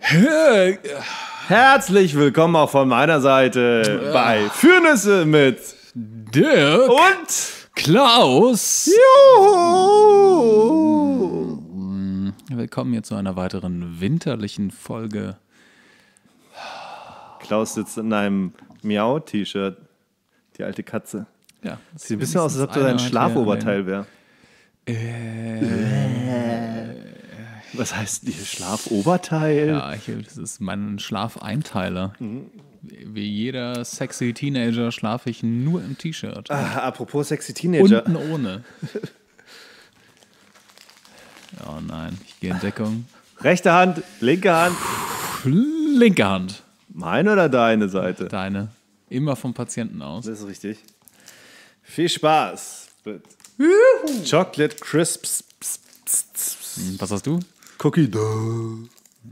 Herzlich willkommen auch von meiner Seite ja. bei Fürnüsse mit Dirk und Klaus. Juhu. Willkommen hier zu einer weiteren winterlichen Folge. Klaus sitzt in einem Miau-T-Shirt. Die alte Katze. Ja. Sieht ein bisschen aus, als ob das ein Schlafoberteil wäre. Äh. Was heißt die Schlafoberteil? Ja, ich, das ist mein Schlafeinteiler. Mhm. Wie jeder sexy Teenager schlafe ich nur im T-Shirt. Ah, apropos sexy Teenager. Unten ohne. oh nein, ich gehe in Deckung. Rechte Hand, linke Hand. Linke Hand. Meine oder deine Seite? Deine. Immer vom Patienten aus. Das ist richtig. Viel Spaß. Juhu. Chocolate Crisps. Hm, was hast du? Cookie Dough.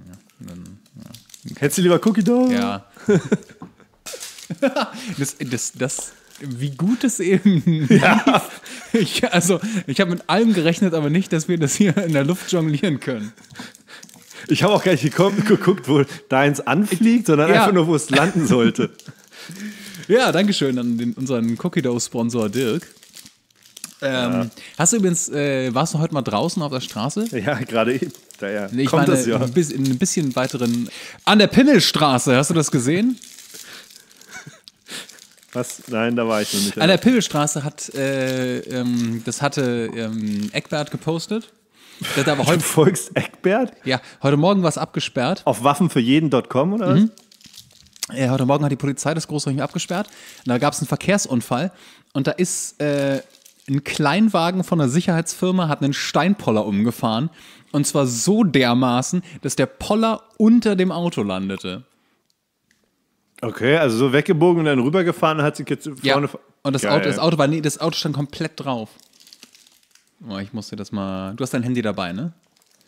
Ja, ja. Hättest du lieber Cookie Dough? Ja. das, das, das, wie gut es eben ja. Ich, also, ich habe mit allem gerechnet, aber nicht, dass wir das hier in der Luft jonglieren können. Ich habe auch gar nicht gekommen, geguckt, wo deins anfliegt, sondern ja. einfach nur, wo es landen sollte. ja, danke schön an den, unseren Cookie Dough Sponsor Dirk. Ähm, ja. Hast du übrigens, äh, warst du heute mal draußen auf der Straße? Ja, gerade eben. Daher ich kommt meine, das ja. ein bisschen, ein bisschen weiteren. An der Pimmelstraße, hast du das gesehen? Was? Nein, da war ich noch nicht. An der Pimmelstraße hat, äh, ähm, das hatte ähm, Eckbert gepostet. Das aber heute, du folgst Eckbert? Ja, heute Morgen war es abgesperrt. Auf waffenfürjeden.com oder was? Mhm. Ja, äh, heute Morgen hat die Polizei das Großräumig abgesperrt. Und da gab es einen Verkehrsunfall. Und da ist äh, ein Kleinwagen von einer Sicherheitsfirma hat einen Steinpoller umgefahren. Und zwar so dermaßen, dass der Poller unter dem Auto landete. Okay, also so weggebogen und dann rübergefahren hat sich jetzt vorne. Ja. Und das Auto, das Auto war, nee, das Auto stand komplett drauf. Oh, ich musste das mal. Du hast dein Handy dabei, ne?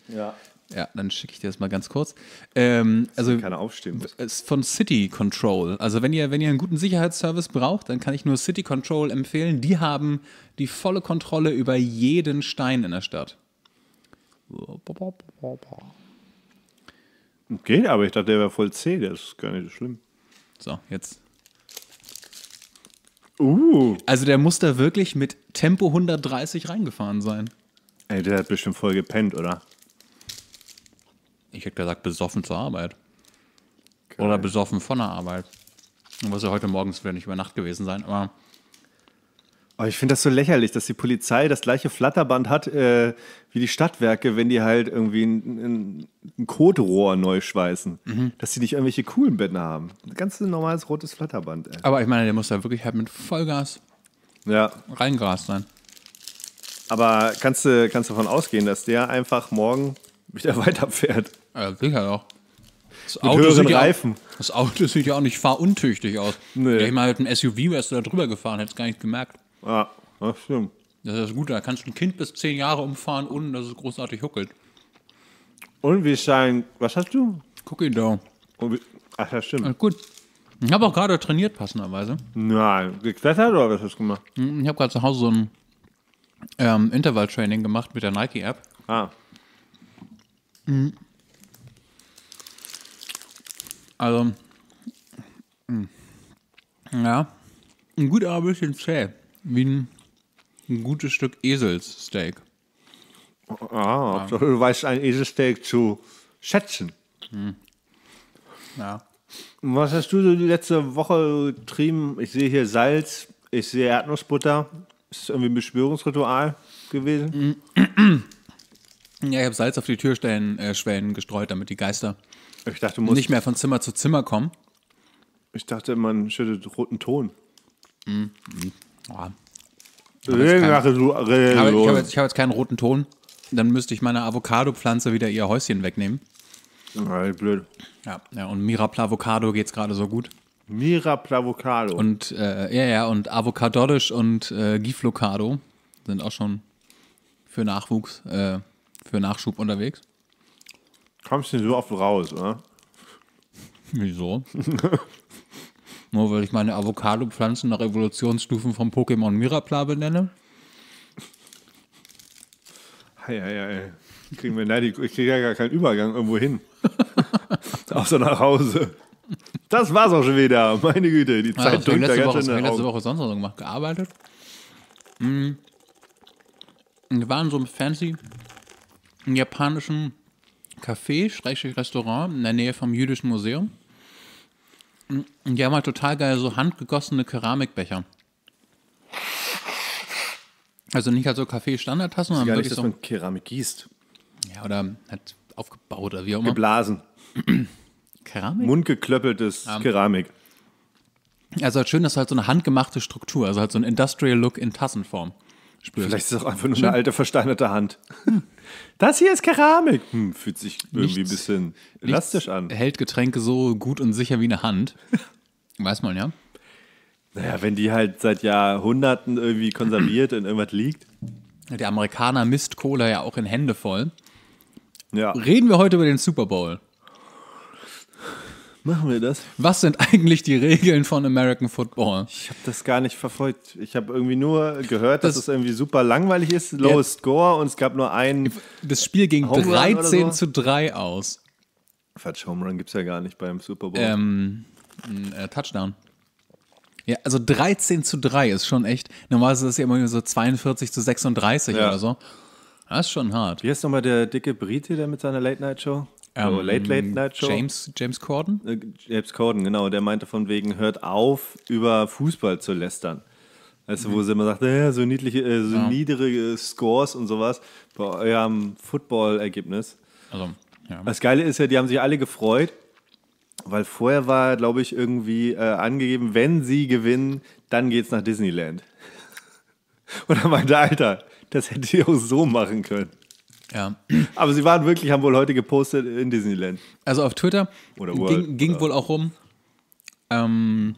Ja. Ja, dann schicke ich dir das mal ganz kurz. Ähm, also keine aufstehen muss. ist von City Control. Also wenn ihr wenn ihr einen guten Sicherheitsservice braucht, dann kann ich nur City Control empfehlen. Die haben die volle Kontrolle über jeden Stein in der Stadt. Geht, aber ich dachte, der wäre voll C, Das ist gar nicht so schlimm. So, jetzt. Uh. Also der muss da wirklich mit Tempo 130 reingefahren sein. Ey, der hat bestimmt voll gepennt, oder? Ich hätte gesagt, besoffen zur Arbeit. Geil. Oder besoffen von der Arbeit. Was ja heute morgens wieder nicht über Nacht gewesen sein, aber. Oh, ich finde das so lächerlich, dass die Polizei das gleiche Flatterband hat äh, wie die Stadtwerke, wenn die halt irgendwie ein, ein, Kotrohr neu schweißen. Mhm. Dass die nicht irgendwelche coolen Betten haben. Ein ganz normales rotes Flatterband. Ey. Aber ich meine, der muss da wirklich halt mit Vollgas ja. reingras sein. Aber kannst du kannst davon ausgehen, dass der einfach morgen wie der weiterfährt. Ja, sicher doch. Halt das Mit Auto, höheren Reifen. Auch, das Auto sieht ja auch nicht fahruntüchtig aus. Nee. Ja, ich meine, mit einem SUV wärst du da drüber gefahren, hättest gar nicht gemerkt. Ja, das stimmt. Das ist gut, da kannst du ein Kind bis zehn Jahre umfahren, ohne dass es großartig huckelt. Und wie ist dein. was hast du? Cookie Dough. Ach, das stimmt. Also gut. Ich habe auch gerade trainiert, passenderweise. Nein, geklettert oder was hast du gemacht? Ich habe gerade zu Hause so ein ähm, Intervalltraining gemacht mit der Nike-App. Ah. Also, mm, ja, ein gut aber ein bisschen zäh. Wie ein, ein gutes Stück Eselssteak. Ah, ja. du weißt ein Eselsteak zu schätzen. Hm. Ja. Was hast du so die letzte Woche getrieben? Ich sehe hier Salz, ich sehe Erdnussbutter. Ist das irgendwie ein Beschwörungsritual gewesen? Ja, ich habe Salz auf die Türstellen, äh, Schwellen gestreut, damit die Geister ich dachte, nicht mehr von Zimmer zu Zimmer kommen. Ich dachte, man schüttet roten Ton. Mhm. Hm. Ah. Ja. Ich habe jetzt, keinen, hab, ich hab jetzt, hab jetzt keinen roten Ton. Dann müsste ich meine Avocado-Pflanze wieder ihr Häuschen wegnehmen. Ja, blöd. Ja, ja und Miraplavocado geht es gerade so gut. Miraplavocado. Und, äh, ja, ja, und Avocadodisch und äh, Giflocado sind auch schon für Nachwuchs äh, für Nachschub unterwegs? Kommst du so oft raus, oder? Wieso? Nur weil ich meine Avocado-Pflanzen nach Evolutionsstufen von Pokémon Mirapla benenne? Eieiei. hei, Kriegen wir, nein, ich kriege ja gar keinen Übergang irgendwo hin. Außer nach Hause. Das war's auch schon wieder. Meine Güte, die ah, Zeit ja, drückt da ganz Woche, schön letzte Woche sonst noch gemacht? Gearbeitet? Mhm. Wir waren so fancy einen japanischen Café, Restaurant in der Nähe vom Jüdischen Museum. Und die haben halt total geil so handgegossene Keramikbecher. Also nicht halt so Kaffee-Standardtassen, sondern wirklich nicht, so. dass man Keramik gießt. Ja, oder halt aufgebaut oder wie auch immer. Geblasen. Keramik? Mundgeklöppeltes um, Keramik. Also halt schön, das ist halt so eine handgemachte Struktur, also halt so ein Industrial Look in Tassenform spürt. Vielleicht ist es auch einfach nur Schön. eine alte versteinerte Hand. Hm. Das hier ist Keramik. Hm, fühlt sich irgendwie nichts, ein bisschen elastisch an. Hält Getränke so gut und sicher wie eine Hand. Weiß man ja. Naja, wenn die halt seit Jahrhunderten irgendwie konserviert in irgendwas liegt. Der Amerikaner misst Cola ja auch in Hände voll. Ja. Reden wir heute über den Super Bowl. Machen wir das. Was sind eigentlich die Regeln von American Football? Ich habe das gar nicht verfolgt. Ich habe irgendwie nur gehört, das dass es irgendwie super langweilig ist. Lowest Score und es gab nur einen. Das Spiel ging Home 13 so. zu 3 aus. Fatsch Home Run gibt es ja gar nicht beim Super Bowl. Ähm, äh, Touchdown. Ja, also 13 zu 3 ist schon echt. Normalerweise ist es ja immer so 42 zu 36 ja. oder so. Das ist schon hart. Wie heißt nochmal der dicke Brite, der mit seiner Late-Night-Show? Ähm, so, Late Late Night Show. James, James Corden? Äh, James Corden, genau. Der meinte von wegen, hört auf, über Fußball zu lästern. Weißt mhm. du, wo mhm. sie immer sagt, äh, so niedliche, äh, so ja. niedrige äh, Scores und sowas bei eurem Football-Ergebnis. Also, ja. Das Geile ist ja, die haben sich alle gefreut, weil vorher war, glaube ich, irgendwie äh, angegeben, wenn sie gewinnen, dann geht's nach Disneyland. und dann meinte, Alter, das hätte ich auch so machen können. Ja. Aber sie waren wirklich, haben wohl heute gepostet in Disneyland. Also auf Twitter oder World, ging, ging oder? wohl auch rum. Ähm,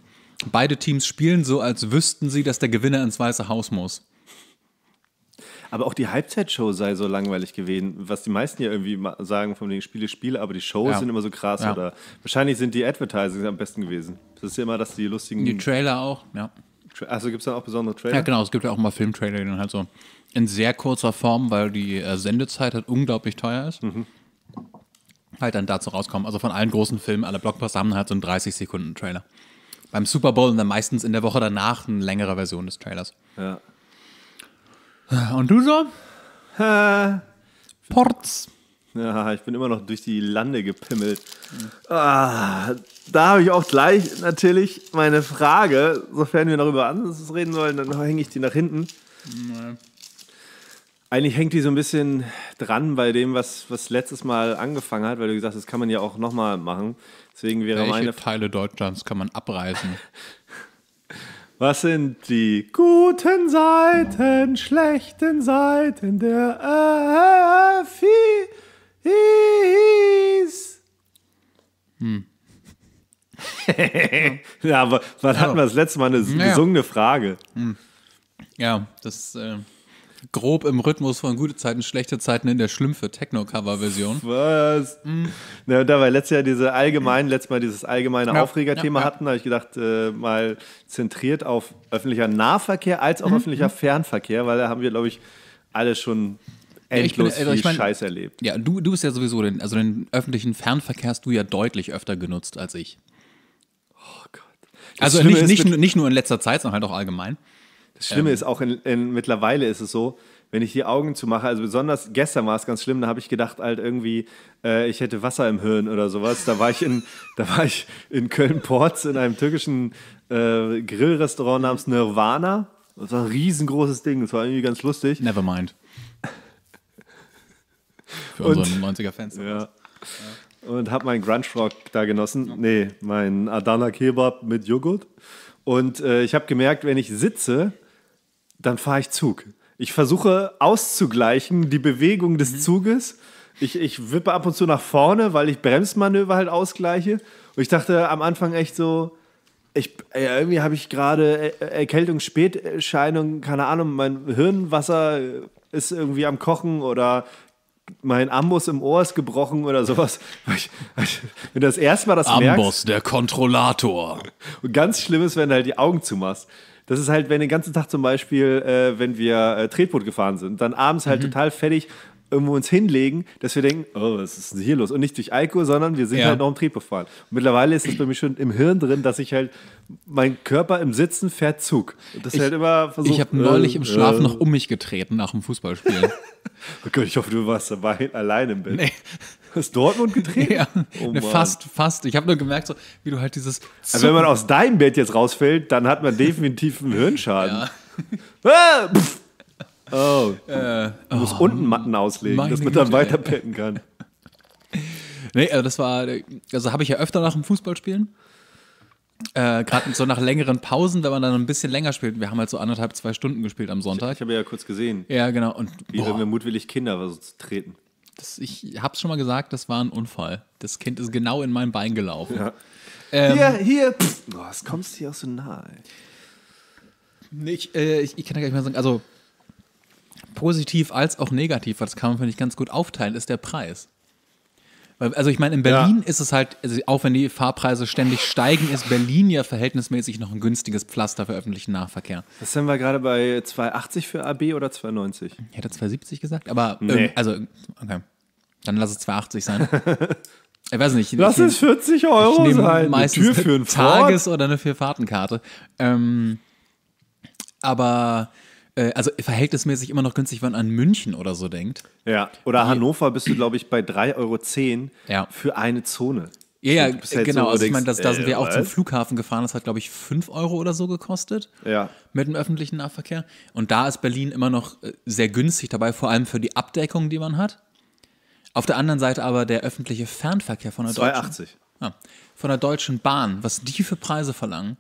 beide Teams spielen so, als wüssten sie, dass der Gewinner ins Weiße Haus muss. Aber auch die Halbzeitshow sei so langweilig gewesen, was die meisten ja irgendwie sagen, von wegen Spiele, Spiele, aber die Shows ja. sind immer so krass. Ja. Oder wahrscheinlich sind die Advertisings am besten gewesen. Das ist ja immer, dass die lustigen. Die Trailer auch, ja. Also gibt es da auch besondere Trailer? Ja, genau, es gibt ja auch mal Filmtrailer, die dann halt so in sehr kurzer Form, weil die äh, Sendezeit halt unglaublich teuer ist, mhm. halt dann dazu rauskommen. Also von allen großen Filmen, alle Blockbuster haben halt so einen 30-Sekunden-Trailer. Beim Super Bowl und dann meistens in der Woche danach eine längere Version des Trailers. Ja. Äh, und du so? Ha. Äh. Ports. Ja, ich bin immer noch durch die Lande gepimmelt. Ah, da habe ich auch gleich natürlich meine Frage, sofern wir darüber anders reden sollen, dann hänge ich die nach hinten. Nee eigentlich hängt die so ein bisschen dran bei dem, was, was letztes Mal angefangen hat, weil du gesagt hast, das kann man ja auch nochmal machen. Deswegen wäre Welche meine. Teile Deutschlands kann man abreißen? was sind die guten Seiten, schlechten Seiten der Öffis? Hm. ja, aber wann hatten wir das letzte Mal eine gesungene Frage? Hm. Ja, das. Äh grob im Rhythmus von gute Zeiten, schlechte Zeiten in der Schlümpfe Techno-Cover-Version. Was? Mhm. Ja, da wir letztes Jahr diese allgemein, letztes Mal dieses allgemeine ja, Aufregerthema ja, ja. hatten, habe ich gedacht, äh, mal zentriert auf öffentlicher Nahverkehr als auch mhm. öffentlicher mhm. Fernverkehr, weil da haben wir, glaube ich, alle schon endlos ja, bin, also ich mein, Scheiß erlebt. Ja, du, du bist ja sowieso, den, also den öffentlichen Fernverkehr hast du ja deutlich öfter genutzt als ich. Oh Gott. Das also nicht, nicht, nicht nur in letzter Zeit, sondern halt auch allgemein. Das Schlimme ähm. ist auch, in, in, mittlerweile ist es so, wenn ich die Augen zumache, also besonders gestern war es ganz schlimm, da habe ich gedacht, halt irgendwie, äh, ich hätte Wasser im Hirn oder sowas. Da war ich in, in Köln-Porz in einem türkischen äh, Grillrestaurant namens Nirvana. Das war ein riesengroßes Ding, das war irgendwie ganz lustig. Never mind. Für unseren 90er-Fans. Ja. ja. Und habe meinen Grunge-Rock da genossen. Okay. Nee, meinen Adana-Kebab mit Joghurt. Und äh, ich habe gemerkt, wenn ich sitze, dann fahre ich Zug. Ich versuche auszugleichen die Bewegung des mhm. Zuges. Ich, ich wippe ab und zu nach vorne, weil ich Bremsmanöver halt ausgleiche. Und ich dachte am Anfang echt so, ich, irgendwie habe ich gerade Erkältung, Späterscheinung, keine Ahnung, mein Hirnwasser ist irgendwie am Kochen oder mein Amboss im Ohr ist gebrochen oder sowas. Wenn du das erste Mal das Amboss, merkst. der Kontrollator. Und ganz schlimm ist, wenn du halt die Augen zumachst. Das ist halt, wenn den ganzen Tag zum Beispiel, äh, wenn wir äh, Tretboot gefahren sind, dann abends halt mhm. total fertig irgendwo uns hinlegen, dass wir denken, oh, was ist denn hier los? Und nicht durch Alkohol, sondern wir sind ja. halt noch im Triebverfahren. Und mittlerweile ist es bei mir schon im Hirn drin, dass ich halt, mein Körper im Sitzen fährt Zug. das ich, halt immer versucht. Ich habe neulich äh, im Schlaf äh. noch um mich getreten nach dem Fußballspiel. oh ich hoffe, du warst dabei, allein im Bett. Nee. Hast Dortmund getreten? Ja, oh ne, fast, fast. Ich habe nur gemerkt, so, wie du halt dieses. Zucken. Also wenn man aus deinem Bett jetzt rausfällt, dann hat man definitiv einen Hirnschaden. Ja. ah, pff. Oh. Äh, du musst oh, unten Matten auslegen, dass man dann weiter petten kann. nee, also das war, also habe ich ja öfter nach dem Fußballspielen. Äh, Gerade so nach längeren Pausen, wenn man dann ein bisschen länger spielt. Wir haben halt so anderthalb, zwei Stunden gespielt am Sonntag. Ich, habe ja kurz gesehen. Ja, genau. Und, Wie boah. wenn wir mutwillig Kinder was treten. Das, ich es schon mal gesagt, das war ein Unfall. Das Kind ist genau in mein Bein gelaufen. Ja. Ähm, hier, hier. Pff, oh, was kommst du hier auch so nahe? Ey. Nee, ich, äh, ich, ich, kann ja gar nicht mehr sagen. Also, positiv als auch negativ, das kann man, finde ich, ganz gut aufteilen, ist der Preis. Also ich meine, in Berlin ja. ist es halt, also auch wenn die Fahrpreise ständig steigen, ist Berlin ja verhältnismäßig noch ein günstiges Pflaster für öffentlichen Nahverkehr. Das sind wir gerade bei 2,80 für AB oder 2,90? Ich hätte 2,70 gesagt, aber ähm, nee. also, okay. Dann lass es 2,80 sein. ich weiß nicht. Lass ich, es 40 Euro ich sein. Meistens eine Tür für einen Tages- oder eine Vierfahrtenkarte. Ähm, aber äh, also verhältnismäßig immer noch günstig, wenn man an München oder so denkt. Ja, oder Wie, Hannover bist du, glaube ich, bei 3,10 Euro ja. für eine Zone. Ja, ja halt genau. So, also ich meine, da äh, sind wir auch was? zum Flughafen gefahren. Das hat, glaube ich, 5 Euro oder so gekostet. Ja. Mit dem öffentlichen Nahverkehr. Und da ist Berlin immer noch äh, sehr günstig dabei, vor allem für die Abdeckung, die man hat. Auf der anderen Seite aber der öffentliche Fernverkehr von der 280. Deutschen. Ah, von der Deutschen Bahn, was die für Preise verlangen.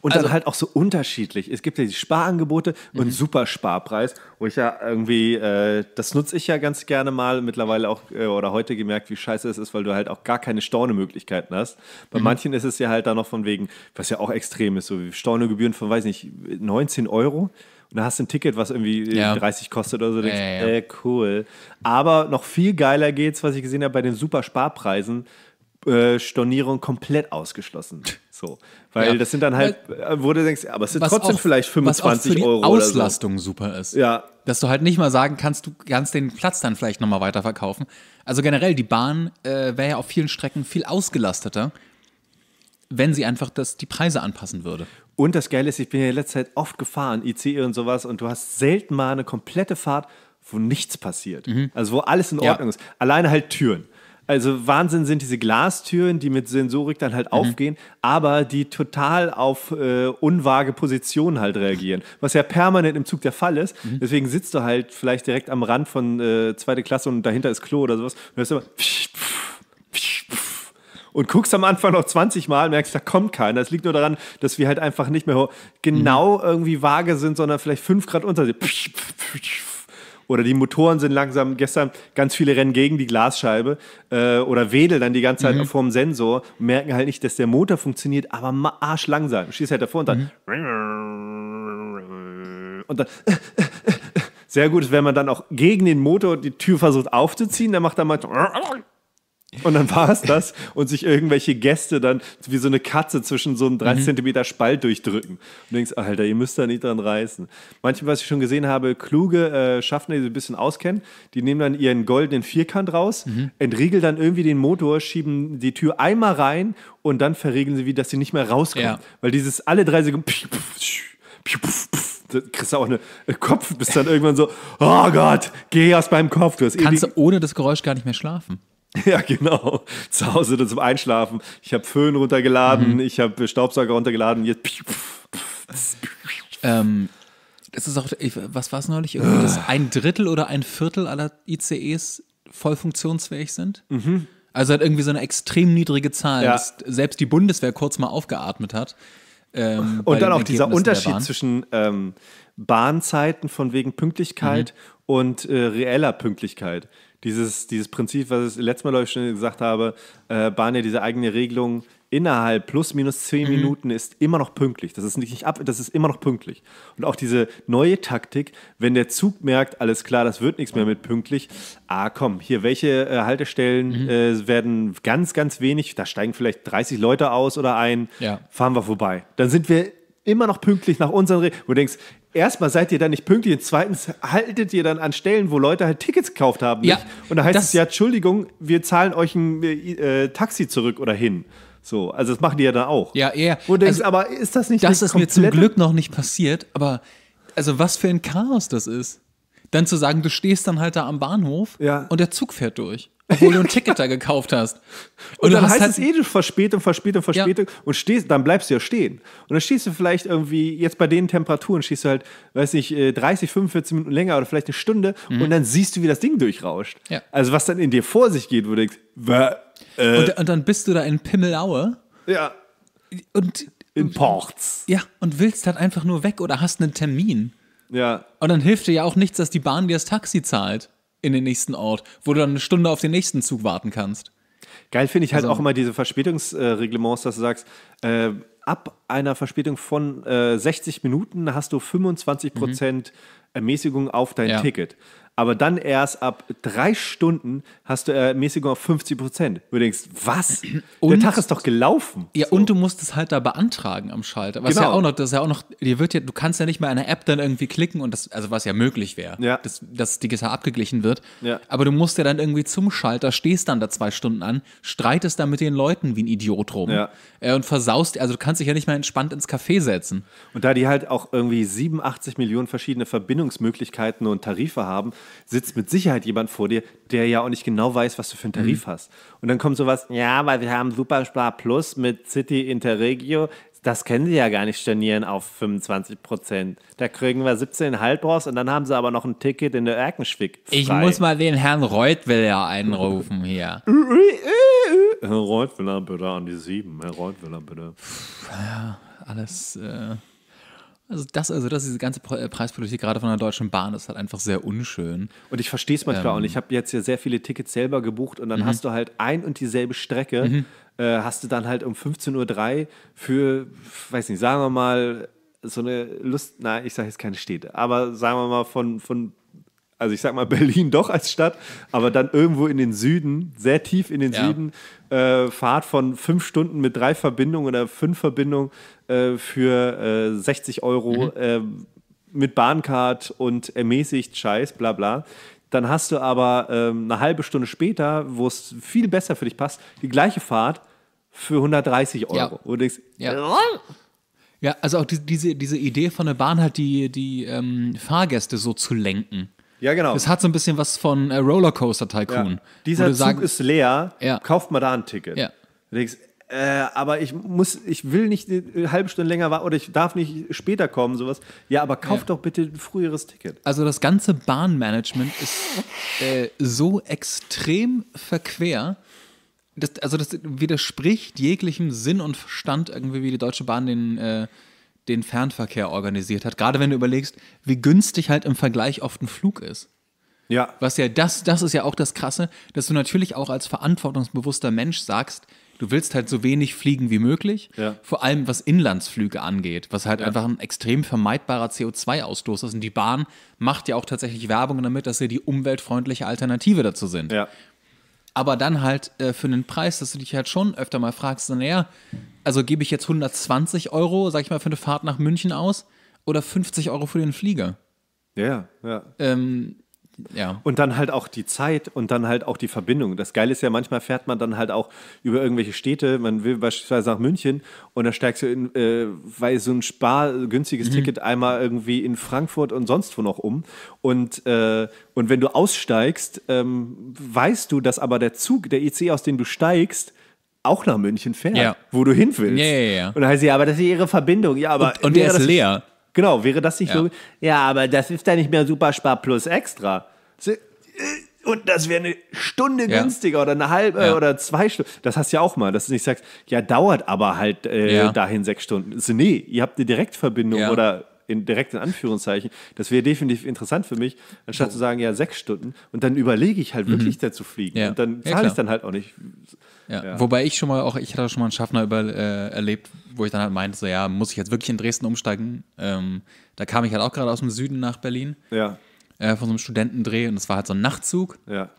Und also, dann halt auch so unterschiedlich. Es gibt ja die Sparangebote mhm. und super Sparpreis, wo ich ja irgendwie, äh, das nutze ich ja ganz gerne mal, mittlerweile auch äh, oder heute gemerkt, wie scheiße es ist, weil du halt auch gar keine Stornemöglichkeiten hast. Bei mhm. manchen ist es ja halt da noch von wegen, was ja auch extrem ist, so wie Stornegebühren von, weiß nicht, 19 Euro. Und da hast du ein Ticket, was irgendwie äh, ja. 30 kostet oder so. Denkst, ja, ja, äh, cool. Aber noch viel geiler geht's, was ich gesehen habe bei den super Sparpreisen äh, Stornierung komplett ausgeschlossen. So, weil ja. das sind dann halt, äh, wo du denkst, aber es sind was trotzdem auch, vielleicht 25 was auch für die Euro. Auslastung so. super ist. Ja. Dass du halt nicht mal sagen kannst, du kannst den Platz dann vielleicht nochmal weiterverkaufen. Also generell, die Bahn äh, wäre ja auf vielen Strecken viel ausgelasteter, wenn sie einfach das, die Preise anpassen würde. Und das Geile ist, ich bin ja in letzter Zeit oft gefahren, ICE und sowas, und du hast selten mal eine komplette Fahrt, wo nichts passiert. Mhm. Also wo alles in Ordnung ja. ist. Alleine halt Türen also Wahnsinn sind diese Glastüren, die mit Sensorik dann halt mhm. aufgehen, aber die total auf äh, unvage Positionen halt reagieren, was ja permanent im Zug der Fall ist. Mhm. Deswegen sitzt du halt vielleicht direkt am Rand von äh, zweite Klasse und dahinter ist Klo oder sowas und hörst immer psch, pf, psch, pf. und guckst am Anfang noch 20 Mal, merkst, da kommt keiner. Das liegt nur daran, dass wir halt einfach nicht mehr mhm. genau mhm. irgendwie vage sind, sondern vielleicht 5 Grad unter dir. Psch, pf, psch, pf. Oder die Motoren sind langsam, gestern ganz viele rennen gegen die Glasscheibe äh, oder wedeln dann die ganze Zeit mhm. vorm Sensor, merken halt nicht, dass der Motor funktioniert, aber arschlangsam. Schießt halt davor und dann. Mhm. Und dann. Äh, äh, sehr gut ist, wenn man dann auch gegen den Motor die Tür versucht aufzuziehen, dann macht er mal und dann war es das und sich irgendwelche Gäste dann wie so eine Katze zwischen so einem 30 cm mhm. Spalt durchdrücken. Und du denkst, Alter, ihr müsst da nicht dran reißen. Manchmal, was ich schon gesehen habe, kluge äh, Schaffner, die sich ein bisschen auskennen, die nehmen dann ihren goldenen Vierkant raus, mhm. entriegeln dann irgendwie den Motor, schieben die Tür einmal rein und dann verriegeln sie wie, dass sie nicht mehr rauskommen. Ja. Weil dieses alle drei Sekunden pf, pf, pf, pf da kriegst du auch einen äh, Kopf, bist dann irgendwann so, oh Gott, geh aus meinem Kopf. Du hast Kannst ewig... du ohne das Geräusch gar nicht mehr schlafen. Ja, genau. Zu Hause dann zum Einschlafen. Ich habe Föhn runtergeladen, mhm. ich habe äh, Staubsauger runtergeladen. Jetzt. Ähm, das ist auch, was war es neulich? Irgendwie, dass ah. ein Drittel oder ein Viertel aller ICEs voll funktionsfähig sind. Mhm. Also hat irgendwie so eine extrem niedrige Zahl, ja. dass selbst die Bundeswehr kurz mal aufgeatmet hat. Ähm, und dann auch dieser Unterschied zwischen ähm, Bahnzeiten von wegen Pünktlichkeit mhm. und äh, reeller Pünktlichkeit dieses, dieses Prinzip, was ich letztes Mal, ich, schon gesagt habe, äh, bahn ja diese eigene Regelung innerhalb plus minus zehn mhm. Minuten ist immer noch pünktlich. Das ist nicht, nicht ab, das ist immer noch pünktlich. Und auch diese neue Taktik, wenn der Zug merkt, alles klar, das wird nichts mehr mit pünktlich. Ah, komm, hier welche äh, Haltestellen mhm. äh, werden ganz, ganz wenig, da steigen vielleicht 30 Leute aus oder ein, ja. fahren wir vorbei. Dann sind wir immer noch pünktlich nach unseren Regeln. du denkst, erstmal seid ihr dann nicht pünktlich und zweitens haltet ihr dann an Stellen, wo Leute halt Tickets gekauft haben. Ja, Und da heißt es ja, Entschuldigung, wir zahlen euch ein äh, äh, Taxi zurück oder hin. So, also das machen die ja dann auch. Ja, eher. Wo du denkst, also, aber ist das nicht Das ist mir zum Glück noch nicht passiert, aber also was für ein Chaos das ist. Dann zu sagen, du stehst dann halt da am Bahnhof ja. und der Zug fährt durch obwohl du ein Ticket da gekauft hast. Und, und dann heißt halt es eh du Verspätung, Verspätung, Verspätung ja. und stehst, dann bleibst du ja stehen. Und dann stehst du vielleicht irgendwie, jetzt bei den Temperaturen, stehst du halt, weiß nicht, 30, äh, 45 Minuten länger oder vielleicht eine Stunde mhm. und dann siehst du, wie das Ding durchrauscht. Ja. Also was dann in dir vor sich geht, wo du denkst, äh, und, und, dann bist du da in Pimmelaue. Ja. Und in Ports. Ja, und willst dann halt einfach nur weg oder hast einen Termin. Ja. Und dann hilft dir ja auch nichts, dass die Bahn dir das Taxi zahlt in den nächsten Ort, wo du dann eine Stunde auf den nächsten Zug warten kannst. Geil finde ich halt also, auch immer diese Verspätungsreglements, dass du sagst, äh, ab einer Verspätung von äh, 60 Minuten hast du 25 mhm. Ermäßigung auf dein ja. Ticket aber dann erst ab drei Stunden hast du Ermäßigung äh, auf 50 Prozent. Du denkst, was? Und, Der Tag ist doch gelaufen. Ja, so. und du musst es halt da beantragen am Schalter. Was genau. ja auch noch, das ist ja auch noch, dir wird ja, du kannst ja nicht mal eine App dann irgendwie klicken und das, also was ja möglich wäre, ja. dass, dass digital abgeglichen wird. Ja. Aber du musst ja dann irgendwie zum Schalter, stehst dann da zwei Stunden an, streitest dann mit den Leuten wie ein Idiot rum ja. äh, und versaust, also du kannst dich ja nicht mal entspannt ins Café setzen. Und da die halt auch irgendwie 87 Millionen verschiedene Verbindungsmöglichkeiten und Tarife haben, sitzt mit Sicherheit jemand vor dir, der ja auch nicht genau weiß, was du für einen mhm. Tarif mhm. hast. Und dann kommt sowas, ja, weil wir haben Superspar Plus mit City Interregio. Das können sie ja gar nicht stornieren auf 25 Prozent. Da kriegen wir 17,5 raus und dann haben sie aber noch ein Ticket in der Erkenschwick. Frei. Ich muss mal den Herrn Reutwiller einrufen hier. Herr Reutwiller, bitte an die 7. Herr Reutwiller, bitte. Ja, alles. Äh also das, also das, diese ganze äh, Preispolitik gerade von der Deutschen Bahn ist halt einfach sehr unschön. Und ich verstehe es manchmal ähm, auch nicht. Ich ähm. habe jetzt ja sehr viele Tickets selber gebucht und dann mhm. hast du halt ein und dieselbe Strecke, mhm. äh, hast du dann halt um 15.03 Uhr für, weiß nicht, sagen wir mal, so eine Lust, na, ich sage jetzt keine Städte, aber sagen wir mal von, von also ich sag mal Berlin doch als Stadt, aber dann irgendwo in den Süden, sehr tief in den ja. Süden, äh, Fahrt von fünf Stunden mit drei Verbindungen oder fünf Verbindungen äh, für äh, 60 Euro mhm. Äh, mit Bahncard und ermäßigt Scheiß, bla bla. Dann hast du aber ähm, eine halbe Stunde später, wo es viel besser für dich passt, die gleiche Fahrt für 130 Euro. Ja. Und denkst, ja. ja, also auch die, diese, diese Idee von der Bahn halt, die, die ähm, Fahrgäste so zu lenken. Ja, genau. Es hat so ein bisschen was von äh, Rollercoaster Tycoon. Ja. Dieser Zug sagst, ist leer, ja. kauft mal da ein Ticket. Ja. Du denkst, äh, aber ich muss, ich will nicht eine äh, halbe Stunde länger warten oder ich darf nicht später kommen, sowas. Ja, aber kauft ja. doch bitte ein früheres Ticket. Also das ganze Bahnmanagement ist äh, so extrem verquer. Das, also das widerspricht jeglichem Sinn und Verstand irgendwie, wie die Deutsche Bahn den äh, den Fernverkehr organisiert hat. Gerade wenn du überlegst, wie günstig halt im Vergleich oft ein Flug ist. Ja. Was ja das, das ist ja auch das Krasse, dass du natürlich auch als verantwortungsbewusster Mensch sagst, du willst halt so wenig fliegen wie möglich. Ja. Vor allem was Inlandsflüge angeht, was halt ja. einfach ein extrem vermeidbarer CO2-Ausstoß ist. Und die Bahn macht ja auch tatsächlich Werbung damit, dass sie die umweltfreundliche Alternative dazu sind. Ja aber dann halt äh, für einen Preis, dass du dich halt schon öfter mal fragst, naja, also gebe ich jetzt 120 Euro, sag ich mal, für eine Fahrt nach München aus oder 50 Euro für den Flieger? Ja, ja. Ähm, ja. Und dann halt auch die Zeit und dann halt auch die Verbindung. Das Geile ist ja, manchmal fährt man dann halt auch über irgendwelche Städte. Man will beispielsweise nach München und da steigst du, in, äh, weil so ein spargünstiges mhm. Ticket einmal irgendwie in Frankfurt und sonst wo noch um. Und, äh, und wenn du aussteigst, ähm, weißt du, dass aber der Zug, der IC, e aus dem du steigst, auch nach München fährt, ja. wo du hin willst. Ja, ja, ja. Und dann heißt sie, aber das ist ihre Verbindung. Ja, aber und, und der ist leer. Genau, wäre das nicht ja. so. Ja, aber das ist ja nicht mehr Superspar Plus Extra. Äh, und das wäre eine Stunde ja. günstiger oder eine halbe äh, ja. oder zwei Stunden. Das hast du ja auch mal, dass du nicht sagst, ja, dauert aber halt äh, dahin sechs Stunden. Also, nee, ihr habt eine Direktverbindung oder in direkten Anführungszeichen. Das wäre definitiv interessant für mich, anstatt oh. zu sagen, ja, sechs Stunden. Und dann überlege ich halt mhm. wirklich da zu fliegen. Und dann zahle ich dann halt auch nicht. Ja. ja. Wobei ich schon mal auch, ich hatte schon mal einen Schaffner über, äh, erlebt, wo ich dann halt meinte, so ja, muss ich jetzt wirklich in Dresden umsteigen? Ähm, da kam ich halt auch gerade aus dem Süden nach Berlin. Ja. Äh, von so einem Studentendreh und es war halt so ein Nachtzug. Ja.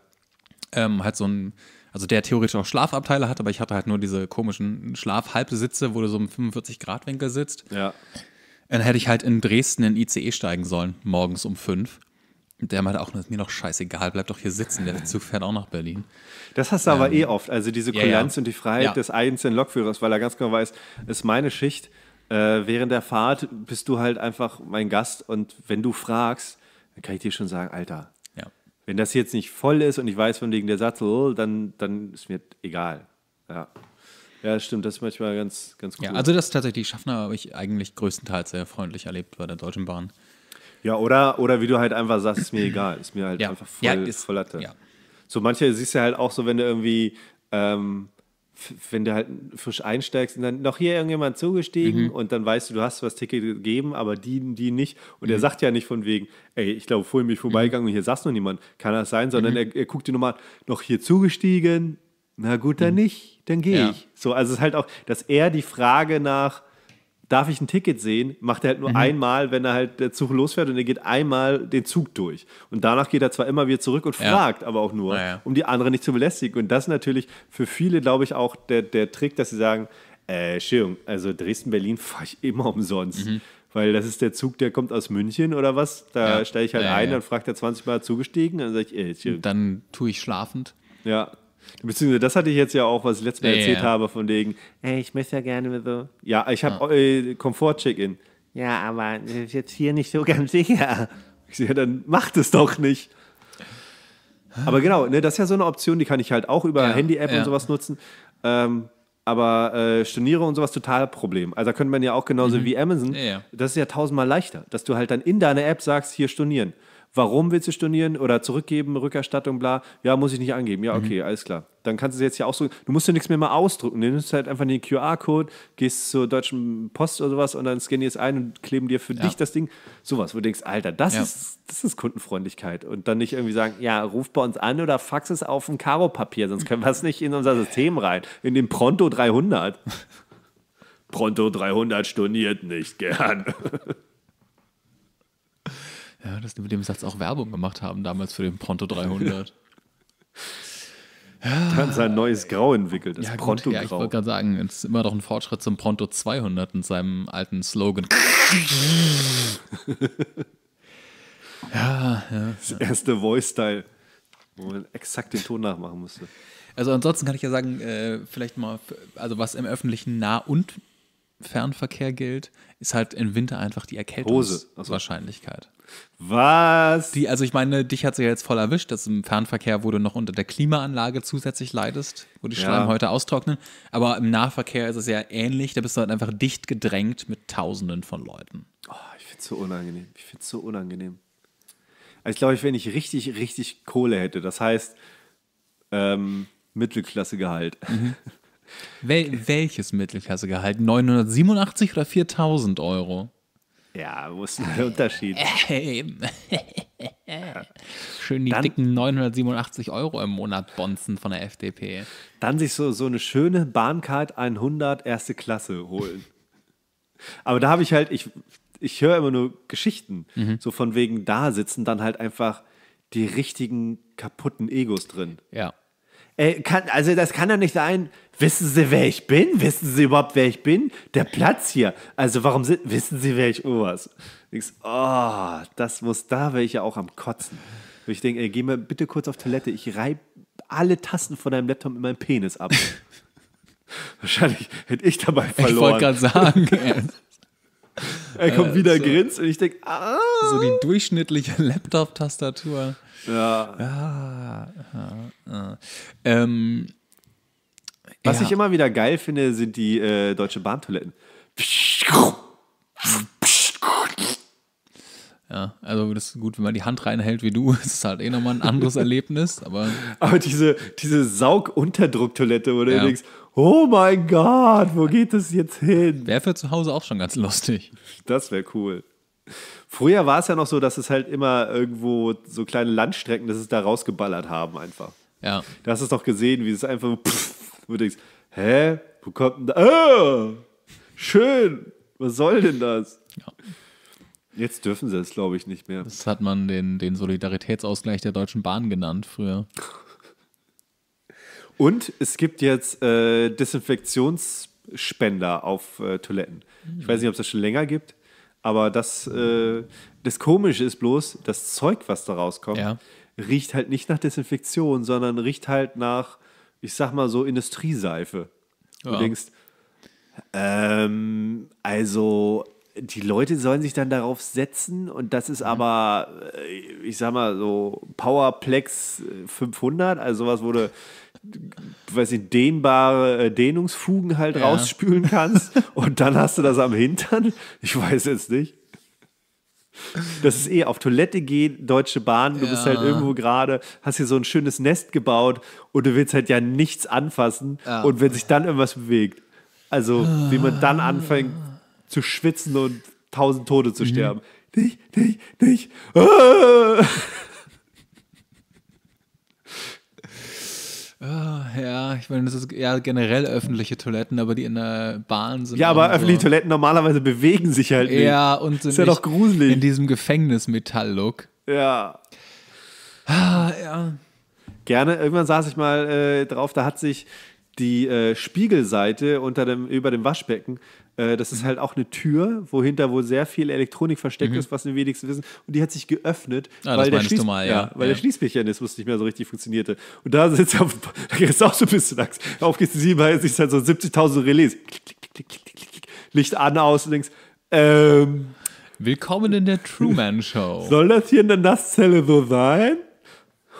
Ähm, halt so ein, also der theoretisch auch Schlafabteile hat, aber ich hatte halt nur diese komischen Schlafhalbsitze, wo du so im 45-Grad-Winkel sitzt. Ja. Dann hätte ich halt in Dresden in ICE steigen sollen, morgens um fünf. Der meint auch, mir noch scheißegal, bleib doch hier sitzen, der Zug fährt auch nach Berlin. Das hast du ähm, aber eh oft, also diese Kulanz yeah, yeah. und die Freiheit ja. des einzelnen Lokführers, weil er ganz genau weiß, ist meine Schicht. Äh, während der Fahrt bist du halt einfach mein Gast und wenn du fragst, dann kann ich dir schon sagen, Alter, ja. wenn das jetzt nicht voll ist und ich weiß von wegen der Sattel, dann, dann ist mir egal. Ja. Ja, stimmt, das ist manchmal ganz, ganz gut. Ja, also das tatsächlich Schaffner habe ich eigentlich größtenteils sehr freundlich erlebt bei der Deutschen Bahn. Ja, oder, oder wie du halt einfach sagst, ist mir egal, ist mir halt ja. einfach voll, ja, ist, voll Latte. Ja. So manche siehst du halt auch so, wenn du irgendwie, ähm, wenn du halt frisch einsteigst und dann noch hier irgendjemand zugestiegen mhm. und dann weißt du, du hast was Ticket gegeben, aber die, die nicht. Und mhm. er sagt ja nicht von wegen, ey, ich glaube, vorhin bin ich vorbeigegangen mhm. und hier saß noch niemand. Kann das sein? Sondern mhm. er, er guckt dir nochmal, noch hier zugestiegen, na gut, dann mhm. nicht, dann gehe ja. ich. So, also es ist halt auch, dass er die Frage nach, darf ich ein Ticket sehen, macht er halt nur mhm. einmal, wenn er halt der Zug losfährt und er geht einmal den Zug durch. Und danach geht er zwar immer wieder zurück und fragt, ja. aber auch nur, ja. um die anderen nicht zu belästigen. Und das ist natürlich für viele, glaube ich, auch der, der Trick, dass sie sagen, äh, Entschuldigung, also Dresden-Berlin fahre ich immer umsonst. Mhm. Weil das ist der Zug, der kommt aus München oder was. Da ja. steige ich halt ein, dann fragt er 20 Mal zugestiegen, dann sage ich, äh, Dann tue ich schlafend. Ja. Beziehungsweise das hatte ich jetzt ja auch, was ich letztes Mal ja, erzählt ja. habe, von wegen, hey, ich möchte ja gerne so. Ja, ich habe ah. Äh, Komfort-Check-In. Ja, aber das ist jetzt hier nicht so ganz sicher. Ich sehe, dann macht es doch nicht. Aber genau, ne, das ist ja so eine Option, die kann ich halt auch über ja, Handy-App und sowas nutzen. Ähm, aber äh, Storniere und sowas total Problem. Also da könnte man ja auch genauso mhm. wie Amazon, das ist ja tausendmal leichter, dass du halt dann in deiner App sagst, hier stornieren. Warum willst du stornieren oder zurückgeben, Rückerstattung, bla? Ja, muss ich nicht angeben. Ja, mhm. okay, mhm. alles klar. Dann kannst du es jetzt hier ausdrucken. Du musst dir nichts mehr mal ausdrucken. Du nimmst halt einfach den QR-Code, gehst zur Deutschen Post oder sowas und dann scannen die es ein und kleben dir für ja. dich das Ding. Sowas, wo du denkst, Alter, das, ja. ist, das ist Kundenfreundlichkeit. Und dann nicht irgendwie sagen, ja, ruf bei uns an oder fax es auf ein Karo-Papier, sonst können wir es nicht in unser System rein. In den Pronto 300. Pronto 300 storniert nicht gern. Ja, dass die mit dem Satz auch Werbung gemacht haben damals für den Pronto 300. Ja. Dann sein neues Grau entwickelt, das ja, Pronto-Grau. Ja, ich wollte gerade sagen, es ist immer noch ein Fortschritt zum Pronto 200 und seinem alten Slogan. ja, ja. Das erste Voice-Style, wo man exakt den Ton nachmachen musste. Also ansonsten kann ich ja sagen, äh, vielleicht mal, also was im öffentlichen Nah- und Fernverkehr gilt, ist halt im Winter einfach die Erkältungswahrscheinlichkeit. Was? Die, also ich meine, dich hat sie ja jetzt voll erwischt, dass im Fernverkehr, wo du noch unter der Klimaanlage zusätzlich leidest, wo die Schleimhäute ja. austrocknen. Aber im Nahverkehr ist es ja ähnlich, da bist du halt einfach dicht gedrängt mit Tausenden von Leuten. Oh, ich es so unangenehm. Ich finde es so unangenehm. Also ich glaube, wenn ich richtig, richtig Kohle hätte, das heißt ähm, Mittelklassegehalt. Mhm. Wel welches Mittelklassegehalt? 987 oder 4000 Euro? Ja, wo ist denn der Unterschied? Schön die dann, dicken 987 Euro im Monat bonzen von der FDP. Dann sich so, so eine schöne Bahncard 100 erste Klasse holen. Aber da habe ich halt, ich, ich höre immer nur Geschichten, mhm. so von wegen da sitzen dann halt einfach die richtigen kaputten Egos drin. Ja. Ey, äh, kann, also das kann doch nicht sein. Wissen Sie, wer ich bin? Wissen Sie überhaupt, wer ich bin? Der Platz hier. Also warum sind, wissen Sie, wer ich was? Denkst, oh, ah, das muss, da wäre ich ja auch am Kotzen. Und ich denke, geh mal bitte kurz auf Toilette. Ich reibe alle Tasten von deinem Laptop mit meinem Penis ab. Wahrscheinlich hätte ich dabei verloren. Ich wollte gerade sagen. Er kommt äh, wieder so, grinst und ich denke, ah. So die durchschnittliche Laptop-Tastatur. Ja. ja. Ah, ah. Ähm, Was ja. ich immer wieder geil finde, sind die äh, deutsche Bahntoiletten. Ja, also das ist gut, wenn man die Hand reinhält wie du, ist es halt eh nochmal ein anderes Erlebnis, aber. Aber diese, diese Saug-Unterdrucktoilette, wo du ja. denkst, oh mein Gott, wo geht es jetzt hin? Wäre für zu Hause auch schon ganz lustig. Das wäre cool. Früher war es ja noch so, dass es halt immer irgendwo so kleine Landstrecken, dass es da rausgeballert haben einfach. Ja. Da hast du es doch gesehen, wie es einfach so, denkst, hä, wo kommt denn da? Ah, schön, was soll denn das? Ja. Jetzt dürfen sie es, glaube ich, nicht mehr. Das hat man den, den Solidaritätsausgleich der Deutschen Bahn genannt früher. Und es gibt jetzt äh, Desinfektionsspender auf äh, Toiletten. Ich weiß nicht, ob es das schon länger gibt, aber das, äh, das Komische ist bloß, das Zeug, was da rauskommt, Ja. riecht halt nicht nach Desinfektion, sondern riecht halt nach, ich sag mal so, Industrieseife. Du Ja. denkst, ähm, also die Leute sollen sich dann darauf setzen und das ist mhm. aber, äh, ich sag mal so, Powerplex 500, also sowas, wo du, weiß ich, dehnbare äh, Dehnungsfugen halt ja. rausspülen kannst und dann hast du das am Hintern. Ich weiß jetzt nicht. Das ist eh auf Toilette gehen, Deutsche Bahn, du ja. bist halt irgendwo gerade, hast hier so ein schönes Nest gebaut und du willst halt ja nichts anfassen ja. und wenn sich dann irgendwas bewegt. Also, wie man dann anfängt, zu schwitzen und tausend Tode zu mhm. sterben. Mhm. Nicht, nicht, nicht. Ah. ah! ja, ich meine, das ist ja generell öffentliche Toiletten, aber die in der Bahn sind. Ja, aber öffentliche Toiletten normalerweise bewegen sich halt nicht. Ja, und sind ist ja doch gruselig. in diesem Gefängnismetall-Look. Ja. Ah, ja. Gerne. Irgendwann saß ich mal äh, drauf, da hat sich die äh, Spiegelseite unter dem, über dem Waschbecken äh, das ist halt auch eine Tür, wohinter wohl sehr viel Elektronik versteckt mhm. ist, was wir wenigstens wissen. Und die hat sich geöffnet, ah, weil, der, Schließ mal, ja. Ja, weil ja. der Schließmechanismus nicht mehr so richtig funktionierte. Und da sitzt auf, da kriegst auch so ein bisschen Angst. Auf geht's sie bei sich halt so 70.000 Relais. Licht an, aus links. ähm. Willkommen in der Truman Show. Soll das hier in der Nasszelle so sein?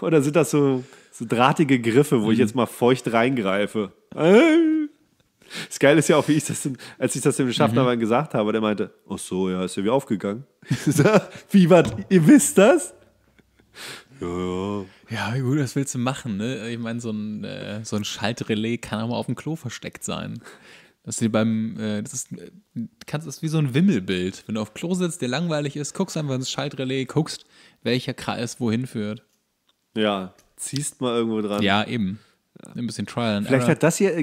Oder sind das so, so drahtige Griffe, wo mhm. ich jetzt mal feucht reingreife? Äh. Das Geile ist ja auch, wie ich das, als ich das dem Schaffnermann mhm. gesagt habe, der meinte, ach so, ja, ist ja wie aufgegangen. wie, was, ihr wisst das? Ja, ja. Ja, gut, was willst du machen, ne? Ich meine, so ein, äh, so ein Schaltrelais kann auch mal auf dem Klo versteckt sein. Dass du beim, äh, das ist, äh, kannst, das ist wie so ein Wimmelbild. Wenn du auf Klo sitzt, der langweilig ist, guckst einfach ins Schaltrelais, guckst, welcher Kreis wohin führt. Ja, ziehst mal irgendwo dran. Ja, eben ein bisschen Trial and Vielleicht Error. hat das hier äh,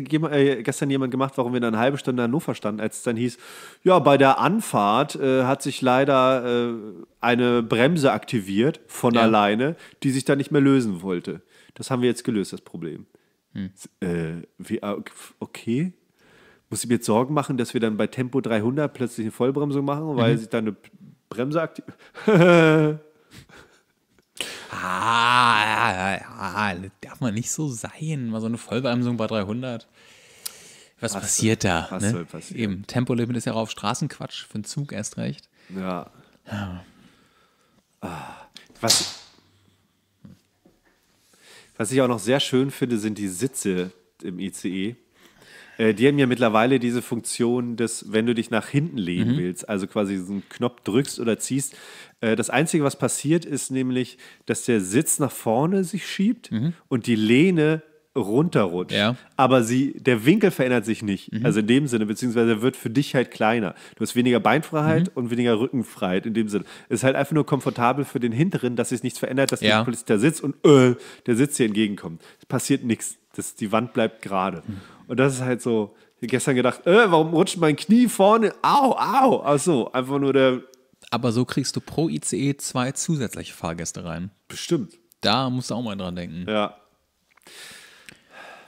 äh gestern jemand gemacht, warum wir dann eine halbe Stunde in Hannover standen, als es dann hieß, ja, bei der Anfahrt äh, hat sich leider äh, eine Bremse aktiviert von ja. alleine, die sich dann nicht mehr lösen wollte. Das haben wir jetzt gelöst, das Problem. Hm. Äh, wie, okay. Muss ich mir jetzt Sorgen machen, dass wir dann bei Tempo 300 plötzlich eine Vollbremsung machen, weil mhm. sich dann eine Bremse aktiviert? ah, ja, ja, das darf man nicht so sein. Mal so eine Vollbremsung bei 300. Was, was passiert soll, da? Was ne? soll passieren? Eben, Tempolimit ist ja auf Straßenquatsch, für einen Zug erst recht. Ja. ja. Ah, was, was ich auch noch sehr schön finde, sind die Sitze im ICE. Äh, die haben ja mittlerweile diese Funktion, dass wenn du dich nach hinten lehnen mhm. willst, also quasi diesen Knopf drückst oder ziehst, äh, das Einzige, was passiert, ist nämlich, dass der Sitz nach vorne sich schiebt mhm. und die Lehne runterrutscht. Ja. Aber sie, der Winkel verändert sich nicht. Mhm. Also in dem Sinne, beziehungsweise er wird für dich halt kleiner. Du hast weniger Beinfreiheit mhm. und weniger Rückenfreiheit in dem Sinne. Es ist halt einfach nur komfortabel für den Hinteren, dass sich nichts verändert, dass ja. der Sitz und äh, der Sitz hier entgegenkommt. Es passiert nichts. Das, die Wand bleibt gerade. Mhm. Und das ist halt so, gestern gedacht, äh, warum rutscht mein Knie vorne? Au, au. Achso, einfach nur der. Aber so kriegst du pro ICE zwei zusätzliche Fahrgäste rein. Bestimmt. Da musst du auch mal dran denken. Ja.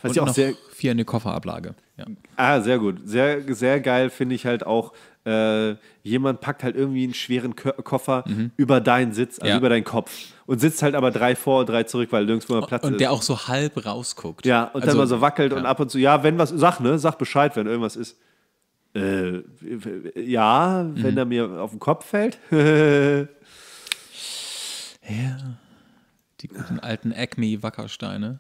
Was und ich auch noch sehr vier in die Kofferablage. Ja. Ah, sehr gut. Sehr, sehr geil finde ich halt auch, äh, jemand packt halt irgendwie einen schweren Ko Koffer mhm. über deinen Sitz, also ja. über deinen Kopf. Und sitzt halt aber drei vor und drei zurück, weil nirgendwo mehr Platz und ist. Und der auch so halb rausguckt. Ja, und also, dann mal so wackelt ja. und ab und zu, ja, wenn was, sag, ne, sag Bescheid, wenn irgendwas ist. Äh, ja, wenn mhm. er mir auf den Kopf fällt. ja. Die guten alten Acme-Wackersteine.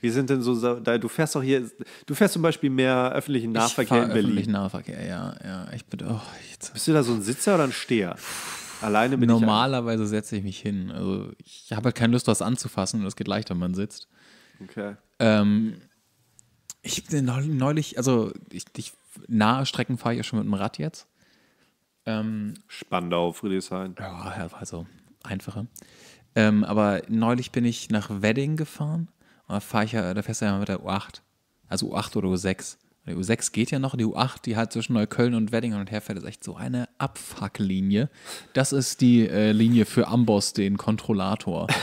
Wie sind denn so, du fährst doch hier, du fährst zum Beispiel mehr öffentlichen Nahverkehr in Berlin. Öffentlichen Nahverkehr, ja, ja. Ich bin, oh, Bist du da so ein Sitzer oder ein Steher? Alleine bin Normalerweise ich setze ich mich hin. Also ich habe halt keine Lust, was anzufassen und es geht leichter, wenn man sitzt. Okay. Ähm, ich bin neulich, also ich, ich nahe Strecken fahre ich ja schon mit dem Rad jetzt. Ähm, Spandau, Friedrichshain. Ja, also einfacher. Ähm, aber neulich bin ich nach Wedding gefahren da, ich ja, da fährst du ja mit der U8. Also U8 oder U6. Die U6 geht ja noch, die U8, die halt zwischen Neukölln und Wedding und herfährt, ist echt so eine abfuck Das ist die äh, Linie für Amboss, den Kontrollator.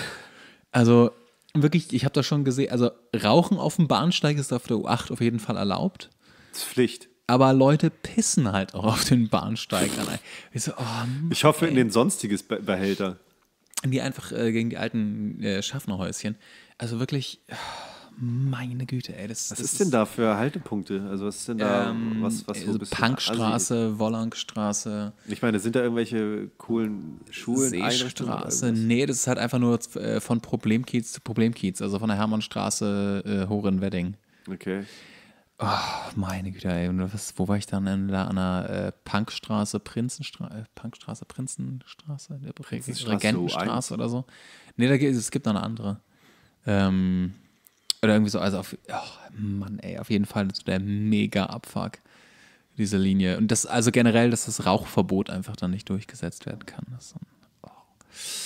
Also wirklich, ich habe das schon gesehen. Also Rauchen auf dem Bahnsteig ist auf der U8 auf jeden Fall erlaubt. Das ist Pflicht. Aber Leute pissen halt auch auf den Bahnsteig. ich, so, oh, Mann, ich hoffe ey. in den sonstiges Behälter. Die einfach äh, gegen die alten äh, Schaffnerhäuschen. Also wirklich, meine Güte, ey. Das, was das ist, denn da für Haltepunkte? Also was ist denn da, ähm, was, was so also, also Punkstraße, Wollangstraße. Ich meine, sind da irgendwelche coolen Schulen? Seestraße, nee, das ist halt einfach nur äh, von Problemkiez zu Problemkiez, also von der Hermannstraße äh, hoch in Wedding. Okay. Oh, meine Güte, ey. Was, wo war ich dann in, da an der äh, Punkstraße, Prinzenstraße, äh, Punkstraße, Prinzenstraße, Prinzenstraße Regentenstraße so oder so? Nee, da, es gibt noch eine andere. Ähm, oder irgendwie so, also auf, oh Mann, ey, auf jeden Fall so der mega Abfuck, diese Linie. Und das, also generell, dass das Rauchverbot einfach dann nicht durchgesetzt werden kann. Das, oh.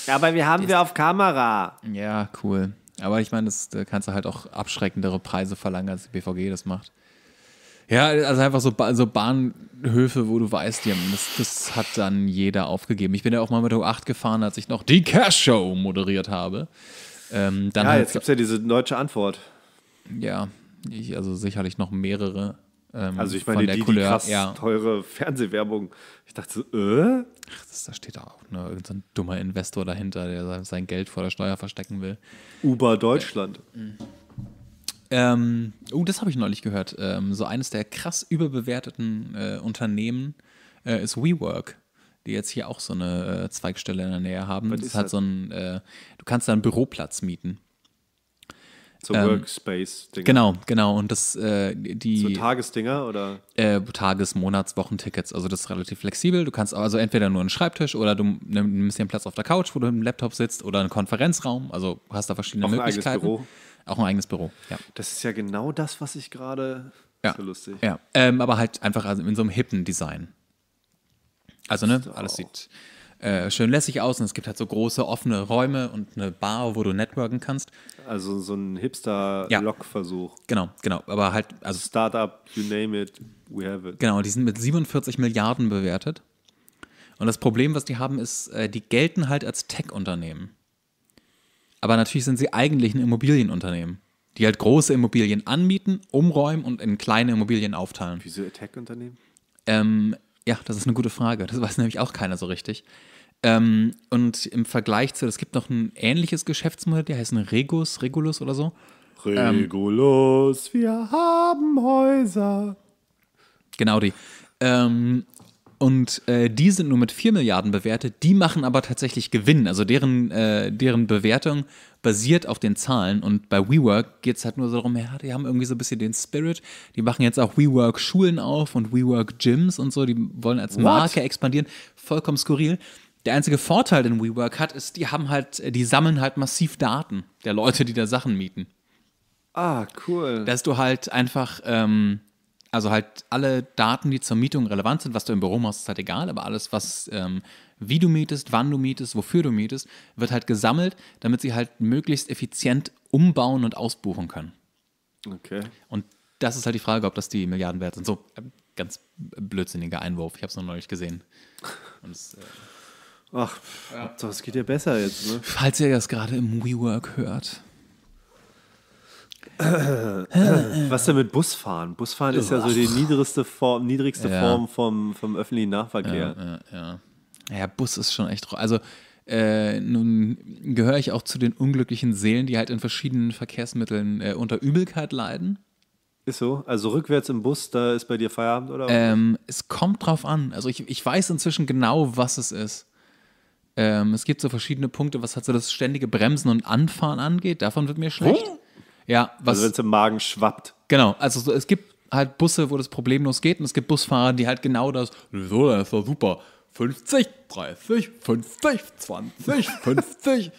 ja, aber wir haben Ist, wir auf Kamera. Ja, cool. Aber ich meine, das da kannst du halt auch abschreckendere Preise verlangen, als die BVG das macht. Ja, also einfach so, ba so Bahnhöfe, wo du weißt, die das, das, hat dann jeder aufgegeben. Ich bin ja auch mal mit U8 gefahren, als ich noch die Cash Show moderiert habe. Ähm, ja, jetzt gibt es ja diese deutsche Antwort. Ja, ich, also sicherlich noch mehrere. Ähm, also ich meine, die, die Couleur, krass ja. teure Fernsehwerbung. Ich dachte so, äh? Ach, das, da steht auch ne, irgendein so dummer Investor dahinter, der sein Geld vor der Steuer verstecken will. Uber Deutschland. Äh, ähm, oh, das habe ich neulich gehört. Ähm, so eines der krass überbewerteten äh, Unternehmen äh, ist WeWork die jetzt hier auch so eine äh, Zweigstelle in der Nähe haben. Was das hat das? so ein, äh, du kannst da einen Büroplatz mieten. So ähm, Workspace-Dinger. Genau, genau. Und das, äh, die. So Tagesdinger oder? Äh, Tages-, Monats-, Wochentickets. Also das ist relativ flexibel. Du kannst also entweder nur einen Schreibtisch oder du nimmst dir einen Platz auf der Couch, wo du im Laptop sitzt oder einen Konferenzraum. Also hast da verschiedene Auch Möglichkeiten. Ein eigenes Büro. Auch ein eigenes Büro, ja. Das ist ja genau das, was ich gerade. Ja. So lustig. Ja. Ähm, aber halt einfach also in so einem hippen Design. Also, ne, alles sieht äh, schön lässig aus und es gibt halt so große offene Räume und eine Bar, wo du networken kannst. Also so ein Hipster-Lock-Versuch. Genau, genau. Aber halt. Also, Startup, you name it, we have it. Genau, die sind mit 47 Milliarden bewertet. Und das Problem, was die haben, ist, äh, die gelten halt als Tech-Unternehmen. Aber natürlich sind sie eigentlich ein Immobilienunternehmen, die halt große Immobilien anmieten, umräumen und in kleine Immobilien aufteilen. Wieso Tech-Unternehmen? Ähm, ja, das ist eine gute Frage. Das weiß nämlich auch keiner so richtig. Ähm, und im Vergleich zu, es gibt noch ein ähnliches Geschäftsmodell, die heißen Regus, Regulus oder so. Ähm, Regulus, ähm, wir haben Häuser. Genau die. Ähm, und äh, die sind nur mit 4 Milliarden bewertet, die machen aber tatsächlich Gewinn. Also deren, äh, deren Bewertung basiert auf den Zahlen. Und bei WeWork geht es halt nur so darum, ja, die haben irgendwie so ein bisschen den Spirit. Die machen jetzt auch WeWork-Schulen auf und WeWork-Gyms und so. Die wollen als What? Marke expandieren. Vollkommen skurril. Der einzige Vorteil, den WeWork hat, ist, die haben halt, äh, die sammeln halt massiv Daten der Leute, die da Sachen mieten. Ah, cool. Dass du halt einfach. Ähm, also halt alle Daten, die zur Mietung relevant sind, was du im Büro machst, ist halt egal, aber alles, was ähm, wie du mietest, wann du mietest, wofür du mietest, wird halt gesammelt, damit sie halt möglichst effizient umbauen und ausbuchen können. Okay. Und das ist halt die Frage, ob das die Milliarden wert sind. So äh, ganz blödsinniger Einwurf. Ich habe es noch neulich gesehen. Das, äh Ach, ja. das geht ja besser jetzt. Ne? Falls ihr das gerade im WeWork hört. Was denn mit Busfahren? Busfahren ist ja so die niedrigste Form, niedrigste ja. Form vom, vom öffentlichen Nahverkehr. Ja, ja, ja. Bus ist schon echt. Also, äh, nun gehöre ich auch zu den unglücklichen Seelen, die halt in verschiedenen Verkehrsmitteln äh, unter Übelkeit leiden. Ist so? Also rückwärts im Bus, da ist bei dir Feierabend oder? Ähm, es kommt drauf an. Also ich, ich weiß inzwischen genau, was es ist. Ähm, es gibt so verschiedene Punkte, was halt so das ständige Bremsen und Anfahren angeht. Davon wird mir schlecht. Hm? Ja, was. Also wenn es im Magen schwappt. Genau, also es gibt halt Busse, wo das problemlos geht und es gibt Busfahrer, die halt genau das, so, das ist doch super. 50, 30, 50, 20, 50.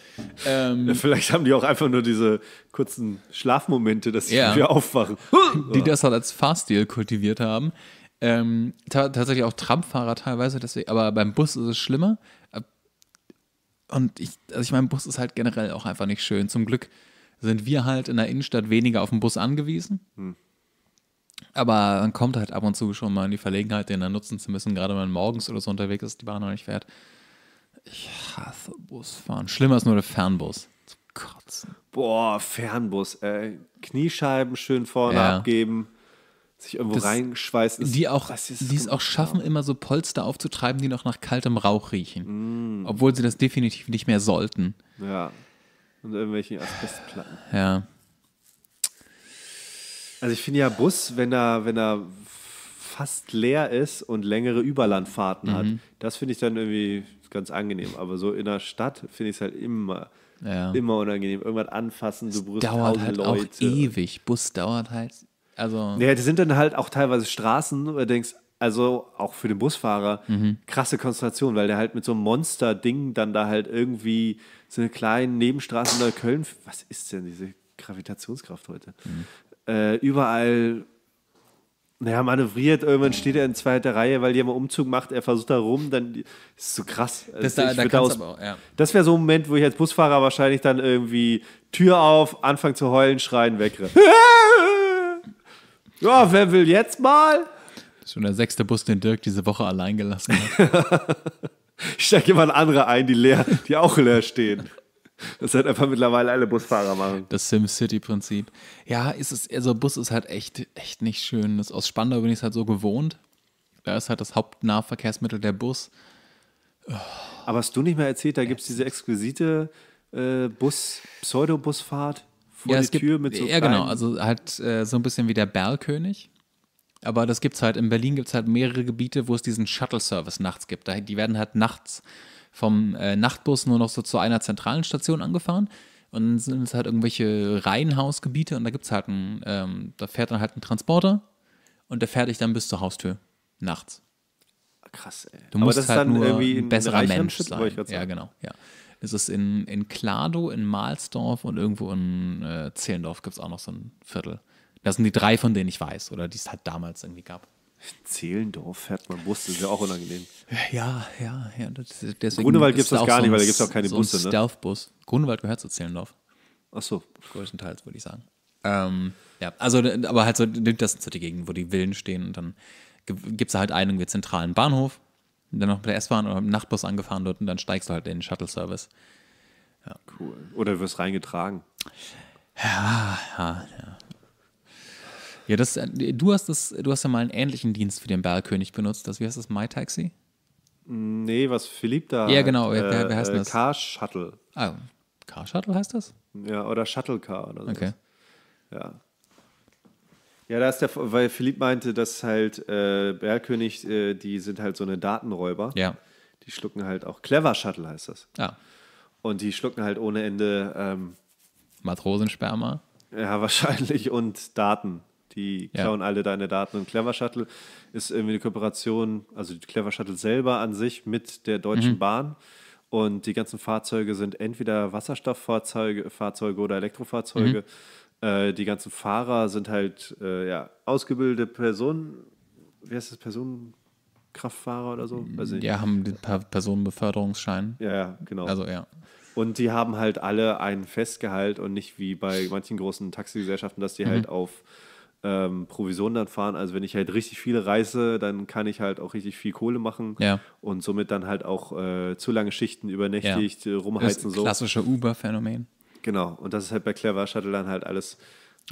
ähm, ja, vielleicht haben die auch einfach nur diese kurzen Schlafmomente, dass sie yeah. wieder aufwachen. die das halt als Fahrstil kultiviert haben. Ähm, tatsächlich auch Tramfahrer teilweise, deswegen, aber beim Bus ist es schlimmer. Äh, und ich, also ich meine, Bus ist halt generell auch einfach nicht schön. Zum Glück sind wir halt in der Innenstadt weniger auf den Bus angewiesen. Hm. Aber man kommt halt ab und zu schon mal in die Verlegenheit, den dann nutzen zu müssen, gerade wenn man morgens oder so unterwegs ist, die Bahn noch nicht fährt. Ich hasse Busfahren. Schlimmer ist nur der Fernbus. Zu kotzen. Boah, Fernbus, ey. Kniescheiben schön vorne ja. abgeben sich irgendwo das, reingeschweißt ist. Die auch, ist die es auch schaffen, haben. immer so Polster aufzutreiben, die noch nach kaltem Rauch riechen. Mm. Obwohl sie das definitiv nicht mehr sollten. Ja und irgendwelchen Asbestplatten. Ja. Also ich finde ja Bus, wenn er, wenn er fast leer ist und längere Überlandfahrten mhm. hat, das finde ich dann irgendwie ganz angenehm. Aber so in der Stadt finde ich es halt immer, ja. immer unangenehm. Irgendwas anfassen, du berührst dauert halt Leute. auch ewig. Bus dauert halt. Also. Ja, die sind dann halt auch teilweise Straßen, wo du denkst, also auch für den Busfahrer, mhm. krasse Konzentration, weil der halt mit so einem Monster-Ding dann da halt irgendwie so eine kleine Nebenstraße in Neukölln, was ist denn diese Gravitationskraft heute? Mhm. Äh, überall naja, manövriert, irgendwann steht er in zweiter Reihe, weil jemand Umzug macht, er versucht da rum, dann ist so krass. Also das, also, da, da aus, ja. das wäre so ein Moment, wo ich als Busfahrer wahrscheinlich dann irgendwie Tür auf, anfange zu heulen, schreien, wegrenne. ja, wer will jetzt mal? Schon der sechste Bus, den Dirk diese Woche allein gelassen hat. ich stecke jemand andere ein, die leer, die auch leer stehen. Das hat einfach mittlerweile alle Busfahrer machen. Das SimCity-Prinzip. Ja, ist es, also Bus ist halt echt, echt nicht schön. Das, aus Spandau bin ich es halt so gewohnt. Da ist halt das Hauptnahverkehrsmittel der Bus. Oh. Aber hast du nicht mehr erzählt, da gibt es diese exquisite äh, Bus, Pseudobusfahrt vor ja, die Tür gibt, mit so Ja, genau. Also halt äh, so ein bisschen wie der Berlkönig. Aber das gibt es halt, in Berlin gibt es halt mehrere Gebiete, wo es diesen Shuttle-Service nachts gibt. Die werden halt nachts vom äh, Nachtbus nur noch so zu einer zentralen Station angefahren. Und dann sind es halt irgendwelche Reihenhausgebiete und da gibt es halt einen, ähm, da fährt dann halt ein Transporter und der fährt dich dann bis zur Haustür nachts. Krass, ey. Du musst halt nur ein besserer ein Mensch Schritt, sein. Ja, genau, ja. Es ist in, in Klado, in Mahlsdorf und irgendwo in äh, Zehlendorf gibt es auch noch so ein Viertel. Das sind die drei, von denen ich weiß oder die es halt damals irgendwie gab. Zehlendorf fährt man Bus, das ist ja auch unangenehm. Ja, ja, ja. Das, deswegen Grunewald gibt es das gar so nicht, weil da gibt es auch keine so Busse. Ein ne? Stealth-Bus. Grunewald gehört zu Zehlendorf. Ach so. Größtenteils, würde ich sagen. Ähm, ja, also, aber halt so, das sind so die Gegenden, wo die Villen stehen und dann gibt es halt einen irgendwie zentralen Bahnhof, dann noch mit der S-Bahn oder mit dem Nachtbus angefahren wird und dann steigst du halt in den Shuttle-Service. Ja. Cool. Oder wirst reingetragen. Ja, ja, ja. Ja, das, äh, du, hast das, du hast ja mal einen ähnlichen Dienst für den Bergkönig benutzt. Das, wie heißt das? MyTaxi? Nee, was Philipp da. Ja, genau. Äh, wie heißt äh, das? Car Shuttle. Ah, Car Shuttle heißt das? Ja, oder Shuttle Car oder so. Okay. Ja. Ja, da ist der, weil Philipp meinte, dass halt äh, Bergkönig, äh, die sind halt so eine Datenräuber. Ja. Die schlucken halt auch. Clever Shuttle heißt das. Ja. Ah. Und die schlucken halt ohne Ende. Ähm, Matrosensperma. Ja, wahrscheinlich. Und Daten. Die klauen ja. alle deine Daten. Und Clever Shuttle ist irgendwie eine Kooperation, also die Clever Shuttle selber an sich mit der Deutschen mhm. Bahn. Und die ganzen Fahrzeuge sind entweder Wasserstofffahrzeuge Fahrzeuge oder Elektrofahrzeuge. Mhm. Äh, die ganzen Fahrer sind halt äh, ja, ausgebildete Personen. Wie heißt das? Personenkraftfahrer oder so? Weiß Ja, haben den Personenbeförderungsschein. Ja, genau. Also ja. Und die haben halt alle einen Festgehalt und nicht wie bei manchen großen Taxigesellschaften, dass die halt mhm. halt auf ähm, Provision dann fahren. Also wenn ich halt richtig viele reiße, dann kann ich halt auch richtig viel Kohle machen ja. und somit dann halt auch äh, zu lange Schichten übernächtigt ja. Äh, rumheizen. Das ist klassische so. Uber-Phänomen. Genau, und das ist halt bei Clever Shuttle dann halt alles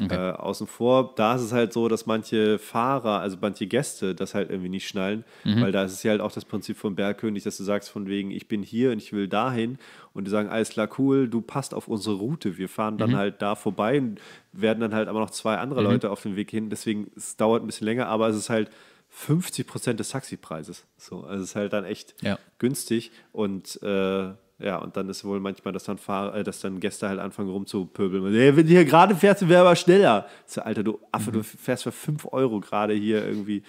Okay. Äh, außen vor, da ist es halt so, dass manche Fahrer, also manche Gäste, das halt irgendwie nicht schnallen, mhm. weil da ist es ja halt auch das Prinzip von Bergkönig, dass du sagst von wegen, ich bin hier und ich will dahin und die sagen, alles klar, cool, du passt auf unsere Route, wir fahren dann mhm. halt da vorbei und werden dann halt aber noch zwei andere mhm. Leute auf dem Weg hin, deswegen es dauert ein bisschen länger, aber es ist halt 50 Prozent des Taxipreises, so, also es ist halt dann echt ja. günstig und äh, ja, und dann ist wohl manchmal, dass dann, Fahrer, äh, dass dann Gäste halt anfangen rumzupöbeln. hey, wenn du hier gerade fährst, wäre aber schneller. So, Alter, du Affe, mhm. du fährst für 5 Euro gerade hier irgendwie.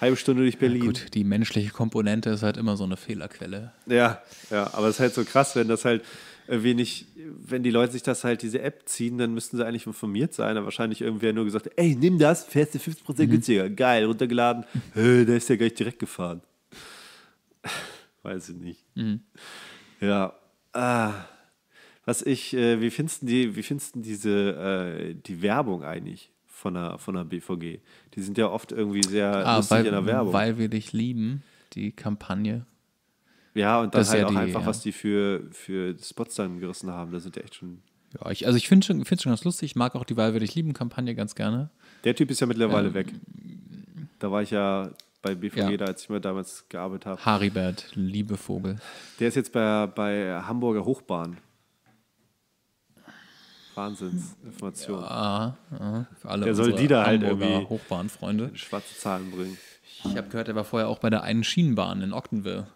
Halbe Stunde durch Berlin. Ja, gut, die menschliche Komponente ist halt immer so eine Fehlerquelle. Ja, ja, aber es ist halt so krass, wenn das halt wenig, wenn die Leute sich das halt, diese App ziehen, dann müssten sie eigentlich informiert sein. Aber wahrscheinlich irgendwer nur gesagt, ey, nimm das, fährst du 50% mhm. günstiger. Geil, runtergeladen. Hö, der ist ja gleich direkt gefahren. Weiß ich nicht. Mhm. Ja. Ah. Was ich, äh, wie findest du die, wie findest diese, äh, die Werbung eigentlich von der, von der BVG? Die sind ja oft irgendwie sehr ah, lustig weil, in der Werbung. Weil wir dich lieben, die Kampagne. Ja, und dann das halt ja auch die, einfach, ja. was die für, für Spots dann gerissen haben. Da sind ja echt schon. Ja, ich, also ich finde schon, schon ganz lustig. Ich mag auch die Weil wir dich lieben Kampagne ganz gerne. Der Typ ist ja mittlerweile ähm, weg. Da war ich ja bei BVG, ja. als ich mal damals gearbeitet habe. Haribert, liebe Vogel. Der ist jetzt bei, bei Hamburger Hochbahn. Wahnsinnsinformation. Ja, ja, für alle der soll die da halt Hamburger irgendwie Hochbahnfreunde. schwarze Zahlen bringen. Ich habe gehört, er war vorher auch bei der einen Schienenbahn in Ogdenville.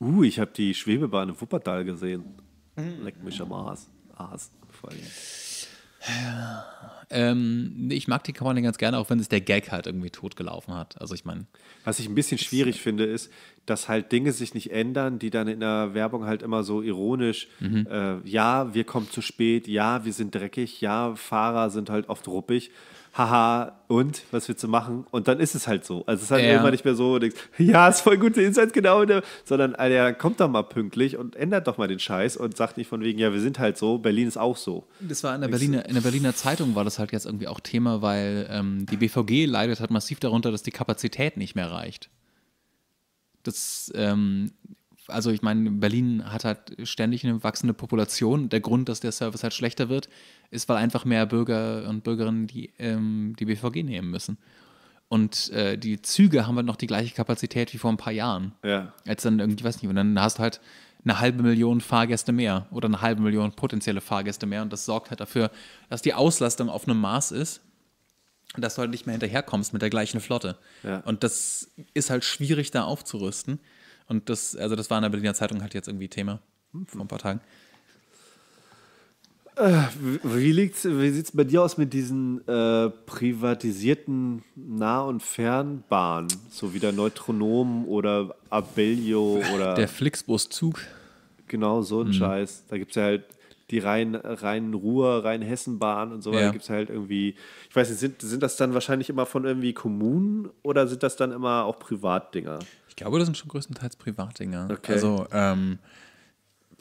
Uh, ich habe die Schwebebahn in Wuppertal gesehen. Leck mich am Arsch. Arsch vor allem. Ähm, ich mag die Kampagne ganz gerne, auch wenn sich der Gag halt irgendwie totgelaufen hat. Also ich meine. Was ich ein bisschen schwierig ist, äh, finde, ist, dass halt Dinge sich nicht ändern, die dann in der Werbung halt immer so ironisch, mhm. äh, ja, wir kommen zu spät, ja, wir sind dreckig, ja, Fahrer sind halt oft ruppig haha, und was willst du machen? Und dann ist es halt so. Also es ist halt ja. irgendwann nicht mehr so, denkst, ja, ist voll gute Insights, halt genau. Sondern ah, der kommt doch mal pünktlich und ändert doch mal den Scheiß und sagt nicht von wegen, ja, wir sind halt so, Berlin ist auch so. Das war in der, Berliner, in der Berliner Zeitung war das halt jetzt irgendwie auch Thema, weil ähm, die BVG leidet halt massiv darunter, dass die Kapazität nicht mehr reicht. Das, ähm, also ich meine, Berlin hat halt ständig eine wachsende Population. Der Grund, dass der Service halt schlechter wird, ist, weil einfach mehr Bürger und Bürgerinnen die, ähm, die BVG nehmen müssen. Und äh, die Züge haben halt noch die gleiche Kapazität wie vor ein paar Jahren. Ja. Als dann irgendwie, weiß nicht, und dann hast du halt eine halbe Million Fahrgäste mehr oder eine halbe Million potenzielle Fahrgäste mehr. Und das sorgt halt dafür, dass die Auslastung auf einem Maß ist, dass du halt nicht mehr hinterherkommst mit der gleichen Flotte. Ja. Und das ist halt schwierig, da aufzurüsten. Und das, also das war in der Berliner Zeitung halt jetzt irgendwie Thema mhm. vor ein paar Tagen. Äh, wie, wie sieht es bei dir aus mit diesen äh, privatisierten Nah- und Fernbahnen? So wie der Neutronom oder Abellio oder. Der Flixbus-Zug. Genau, so ein mhm. Scheiß. Da gibt es ja halt die Rhein-Ruhr, Rhein Rhein-Hessen-Bahn und so weiter. Ja. Da gibt es halt irgendwie. Ich weiß nicht, sind, sind das dann wahrscheinlich immer von irgendwie Kommunen oder sind das dann immer auch Privatdinger? Ich glaube, das sind schon größtenteils Privatdinger. Okay. Also, ähm,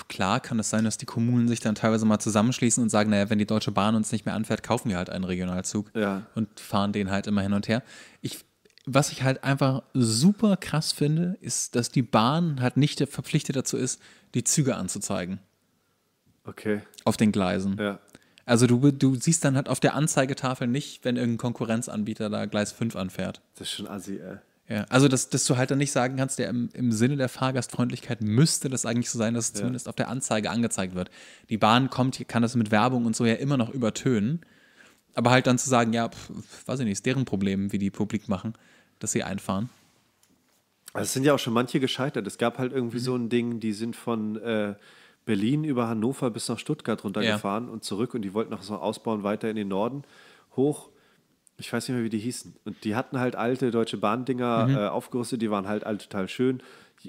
klar kann es sein, dass die Kommunen sich dann teilweise mal zusammenschließen und sagen, naja, wenn die Deutsche Bahn uns nicht mehr anfährt, kaufen wir halt einen Regionalzug ja. und fahren den halt immer hin und her. Ich, was ich halt einfach super krass finde, ist, dass die Bahn halt nicht verpflichtet dazu ist, die Züge anzuzeigen. Okay. Auf den Gleisen. Ja. Also du, du siehst dann halt auf der Anzeigetafel nicht, wenn irgendein Konkurrenzanbieter da Gleis 5 anfährt. Das ist schon assi, ey. Ja, also dass, dass du halt dann nicht sagen kannst, der im, im Sinne der Fahrgastfreundlichkeit müsste das eigentlich so sein, dass es ja. zumindest auf der Anzeige angezeigt wird. Die Bahn kommt, kann das mit Werbung und so ja immer noch übertönen. Aber halt dann zu sagen, ja, pf, weiß ich nicht, ist deren Problem, wie die publik machen, dass sie einfahren. Also es sind ja auch schon manche gescheitert. Es gab halt irgendwie mhm. so ein Ding, die sind von äh, Berlin über Hannover bis nach Stuttgart runtergefahren ja. und zurück und die wollten noch so ausbauen weiter in den Norden hoch ich weiß nicht mehr, wie die hießen. Und die hatten halt alte Deutsche Bahn-Dinger mhm. äh, aufgerüstet, die waren halt alle total schön.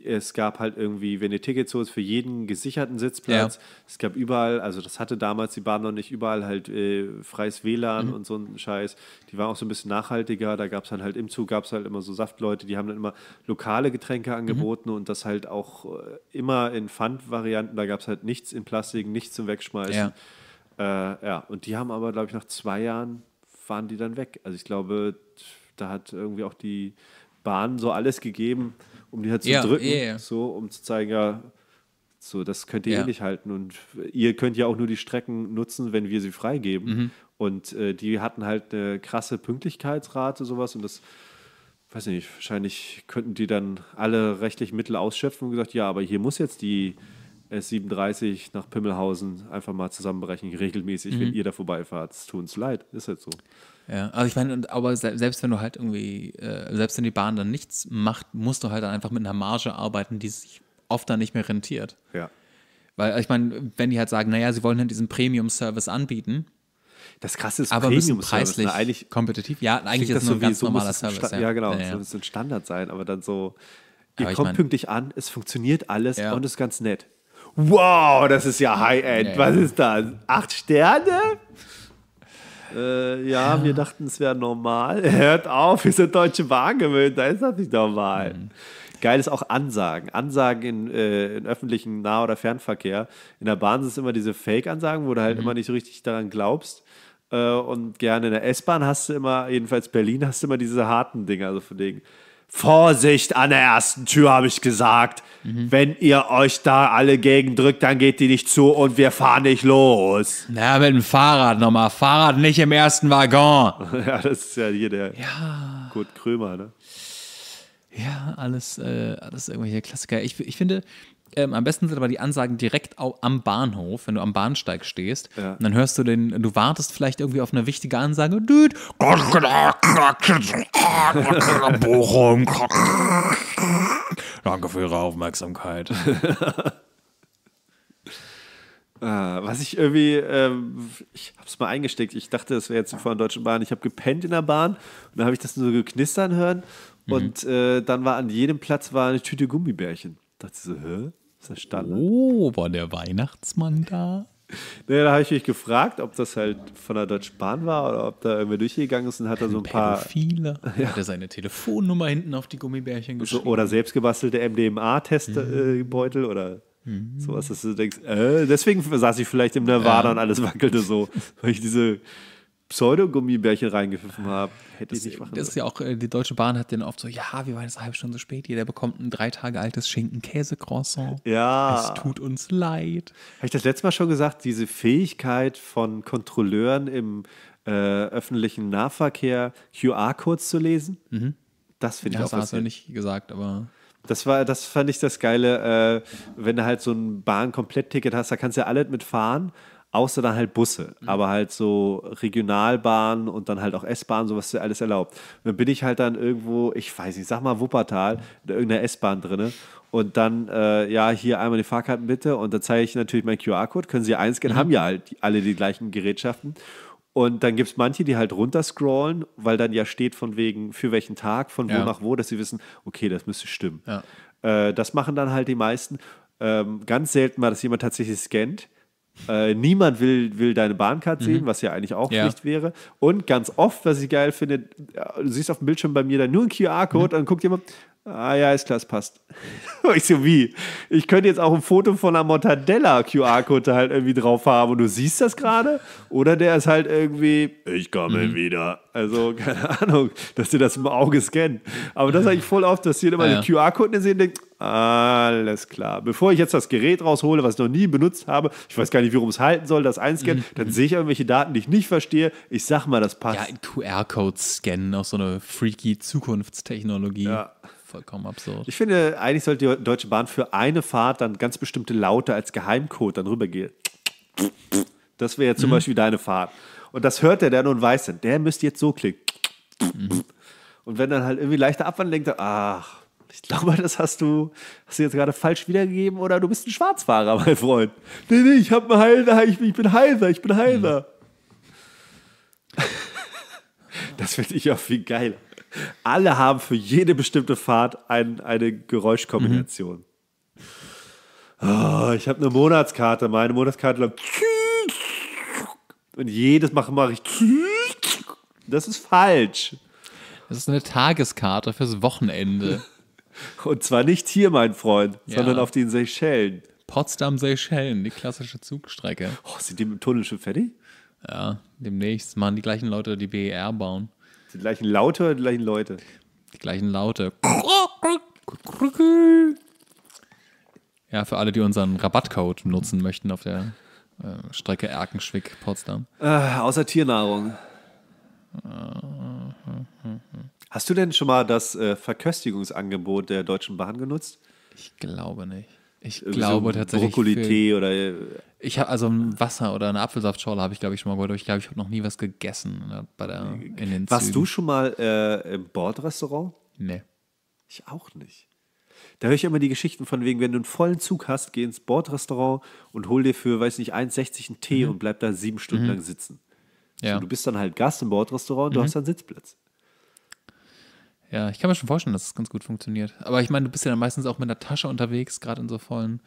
Es gab halt irgendwie, wenn ihr Tickets holt, für jeden gesicherten Sitzplatz. Ja. Es gab überall, also das hatte damals die Bahn noch nicht, überall halt äh, freies WLAN mhm. und so ein Scheiß. Die waren auch so ein bisschen nachhaltiger. Da gab es dann halt im Zug, gab es halt immer so Saftleute, die haben dann immer lokale Getränke mhm. angeboten mhm. und das halt auch äh, immer in Pfandvarianten. Da gab es halt nichts in Plastik, nichts zum Wegschmeißen. Ja. Äh, ja, und die haben aber, glaube ich, nach zwei Jahren waren die dann weg. Also ich glaube, da hat irgendwie auch die Bahn so alles gegeben, um die halt zu ja, drücken, yeah. so um zu zeigen, ja, so das könnt ihr eh ja. eh nicht halten und ihr könnt ja auch nur die Strecken nutzen, wenn wir sie freigeben. Mhm. Und äh, die hatten halt eine krasse Pünktlichkeitsrate sowas und das weiß ich nicht, wahrscheinlich könnten die dann alle rechtlichen Mittel ausschöpfen und gesagt, ja, aber hier muss jetzt die S37 nach Pimmelhausen einfach mal zusammenbrechen, regelmäßig, mhm. wenn ihr da vorbeifahrt. Es tut uns leid, ist halt so. Ja, also ich meine, aber selbst wenn du halt irgendwie, äh, selbst wenn die Bahn dann nichts macht, musst du halt dann einfach mit einer Marge arbeiten, die sich oft dann nicht mehr rentiert. Ja. Weil ich meine, wenn die halt sagen, naja, sie wollen halt diesen Premium-Service anbieten, das krasse ist aber Premium ne? preislich Service, ne? eigentlich kompetitiv. Ja, eigentlich ist es nur ein ganz so normaler Service. Ja, ja genau, ja, ja. soll es ein Standard sein, aber dann so ihr aber kommt ich mein, pünktlich an, es funktioniert alles und ist ganz nett wow, das ist ja High-End, nee. was ist das? Acht Sterne? Äh, ja, ja, wir dachten, es wäre normal. Hört auf, wir sind deutsche Bahn gewöhnt, da ist das nicht normal. Mhm. Geil ist auch Ansagen. Ansagen in, äh, in öffentlichen Nah- oder Fernverkehr. In der Bahn sind es immer diese Fake-Ansagen, wo du halt mhm. immer nicht so richtig daran glaubst. Äh, und gerne in der S-Bahn hast du immer, jedenfalls Berlin, hast du immer diese harten Dinger, also von wegen Vorsicht an der ersten Tür, habe ich gesagt. Mhm. Wenn ihr euch da alle gegen drückt, dann geht die nicht zu und wir fahren nicht los. Na, mit dem Fahrrad nochmal. Fahrrad nicht im ersten Waggon. ja, das ist ja hier der ja. Kurt Krömer, ne? Ja, alles, äh, alles irgendwelche Klassiker. Ich, ich finde, ähm, am besten sind aber die Ansagen direkt am Bahnhof, wenn du am Bahnsteig stehst. Ja. Und dann hörst du den, du wartest vielleicht irgendwie auf eine wichtige Ansage. Dude. Bochum. Danke für Ihre Aufmerksamkeit. Ah, was ich irgendwie, ähm, ich habe es mal eingesteckt. Ich dachte, das wäre jetzt von der Deutschen Bahn. Ich habe gepennt in der Bahn und dann habe ich das nur so geknistern hören. Mhm. Und äh, dann war an jedem Platz war eine Tüte Gummibärchen. Da dachte ich so, hä? zerstanden. Oh, war der Weihnachtsmann da? Nee, da habe ich mich gefragt, ob das halt von der Deutschen Bahn war oder ob da irgendwie durchgegangen ist und hat da so ein Pädophile. paar. Pädophile. Ja. Hat er seine Telefonnummer hinten auf die Gummibärchen geschrieben? So, oder selbstgebastelte MDMA-Testbeutel mhm. äh, oder mhm. sowas, dass du denkst, äh, deswegen saß ich vielleicht im Nirvana ähm. und alles wackelte so, weil ich diese Pseudogummibärchen gummibärchen reingepfiffen haben, hätte ich nicht machen Das ist ja auch, äh, die Deutsche Bahn hat den oft so, ja, wir waren jetzt eine halbe Stunde zu spät, jeder bekommt ein drei Tage altes Schinken-Käse-Croissant. Ja. Es tut uns leid. Habe ich das letzte Mal schon gesagt, diese Fähigkeit von Kontrolleuren im äh, öffentlichen Nahverkehr, QR-Codes zu lesen, mhm. das finde ich auch Das hast du nicht gesagt, aber... Das war, das fand ich das Geile, äh, wenn du halt so ein Bahn-Komplett-Ticket hast, da kannst du ja alles mitfahren. Außer dann halt Busse, mhm. aber halt so Regionalbahnen und dann halt auch S-Bahn, sowas ist alles erlaubt. Und dann bin ich halt dann irgendwo, ich weiß nicht, sag mal Wuppertal, in irgendeiner S-Bahn drinne und dann, äh, ja, hier einmal die Fahrkarten bitte und da zeige ich natürlich meinen QR-Code, können Sie einscannen, mhm. haben ja halt alle die gleichen Gerätschaften. Und dann gibt es manche, die halt runterscrollen, weil dann ja steht von wegen, für welchen Tag, von wo ja. nach wo, dass sie wissen, okay, das müsste stimmen. Ja. Äh, das machen dann halt die meisten. Ähm, ganz selten mal, dass jemand tatsächlich scannt. Äh, niemand will, will deine Bahncard mhm. sehen, was ja eigentlich auch ja. Pflicht wäre. Und ganz oft, was ich geil finde, äh, du siehst auf dem Bildschirm bei mir dann nur einen QR-Code, mhm. dann guckt jemand, Ah ja, ist klar, es passt. ich so, wie? Ich könnte jetzt auch ein Foto von einer Mortadella-QR-Code halt irgendwie drauf haben und du siehst das gerade. Oder der ist halt irgendwie, ich komme mhm. wieder. Also, keine Ahnung, dass dir das im Auge scannt. Aber das habe ich voll oft, dass jeder immer ja, den QR-Code sehen und denkt, alles klar. Bevor ich jetzt das Gerät raushole, was ich noch nie benutzt habe, ich weiß gar nicht, worum es halten soll, das einscannen, mhm. dann sehe ich irgendwelche Daten, die ich nicht verstehe. Ich sag mal, das passt. Ja, QR-Code scannen, auch so eine freaky Zukunftstechnologie. Ja vollkommen absurd. Ich finde, eigentlich sollte die Deutsche Bahn für eine Fahrt dann ganz bestimmte Laute als Geheimcode dann rübergehen. Das wäre jetzt zum mhm. Beispiel deine Fahrt. Und das hört er dann und weiß dann, der müsste jetzt so klicken. Mhm. Und wenn dann halt irgendwie leichter Abwand lenkt, er, ach, ich glaube, das hast du, hast du jetzt gerade falsch wiedergegeben oder du bist ein Schwarzfahrer, mein Freund. Nee, nee, ich, hab Heiler, ich, ich bin Heiser, ich bin Heiser. Mhm. Das finde ich auch viel geiler. Alle haben für jede bestimmte Fahrt ein, eine Geräuschkombination. Mhm. Oh, ich habe eine Monatskarte. Meine Monatskarte läuft. Und jedes Mal mache ich. Das ist falsch. Das ist eine Tageskarte fürs Wochenende. Und zwar nicht hier, mein Freund, ja. sondern auf den Seychellen. Potsdam-Seychellen, die klassische Zugstrecke. Oh, sind die mit dem Tunnel schon fertig? Ja, demnächst machen die gleichen Leute die BER bauen. Die gleichen Laute oder die gleichen Leute? Die gleichen Laute. Ja, für alle, die unseren Rabattcode nutzen möchten auf der äh, Strecke Erkenschwick-Potsdam. Äh, außer Tiernahrung. Hast du denn schon mal das äh, Verköstigungsangebot der Deutschen Bahn genutzt? Ich glaube nicht. Ich glaube so tatsächlich. Brokkoli-Tee oder. Ich habe also ein Wasser oder eine Apfelsaftschorle habe ich glaube ich schon mal gehört. Aber ich glaube, ich habe noch nie was gegessen ne, bei der, äh, in den Warst Zügen. du schon mal äh, im Bordrestaurant? Nee. Ich auch nicht. Da höre ich immer die Geschichten von wegen, wenn du einen vollen Zug hast, geh ins Bordrestaurant und hol dir für, weiß nicht, 1,60 einen Tee mhm. und bleib da sieben Stunden mhm. lang sitzen. Ja. So, du bist dann halt Gast im Bordrestaurant und mhm. du hast dann Sitzplatz. Ja, ich kann mir schon vorstellen, dass es ganz gut funktioniert. Aber ich meine, du bist ja dann meistens auch mit einer Tasche unterwegs, gerade in so vollen.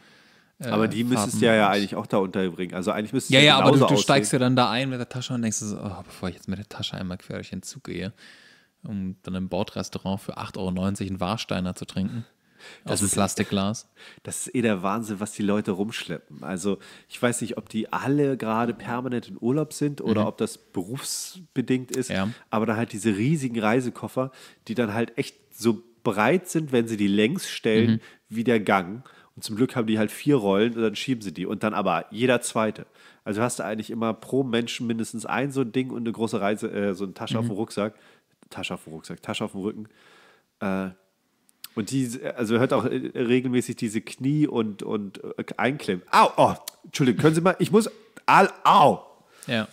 Äh, aber die müsstest du ja, ja eigentlich auch da unterbringen. Also eigentlich müsstest ja, ja, aber du, du steigst ja dann da ein mit der Tasche und denkst so, oh, bevor ich jetzt mit der Tasche einmal quer durch den Zug gehe, um dann im Bordrestaurant für 8,90 Euro einen Warsteiner zu trinken. Das ist eh Plastikglas. Das ist eh der Wahnsinn, was die Leute rumschleppen. Also ich weiß nicht, ob die alle gerade permanent in Urlaub sind oder mhm. ob das berufsbedingt ist, ja. aber dann halt diese riesigen Reisekoffer, die dann halt echt so breit sind, wenn sie die längs stellen, mhm. wie der Gang. Und zum Glück haben die halt vier Rollen und dann schieben sie die. Und dann aber jeder zweite. Also hast du eigentlich immer pro Menschen mindestens ein so ein Ding und eine große Reise, äh, so eine Tasche mhm. auf dem Rucksack. Tasche auf dem Rucksack, Tasche auf dem Rücken. Äh, und die, also hört auch äh, regelmäßig diese Knie und, und äh, Einklemmen. Au, oh, Entschuldigung, können Sie mal, ich muss, al, au. Ja.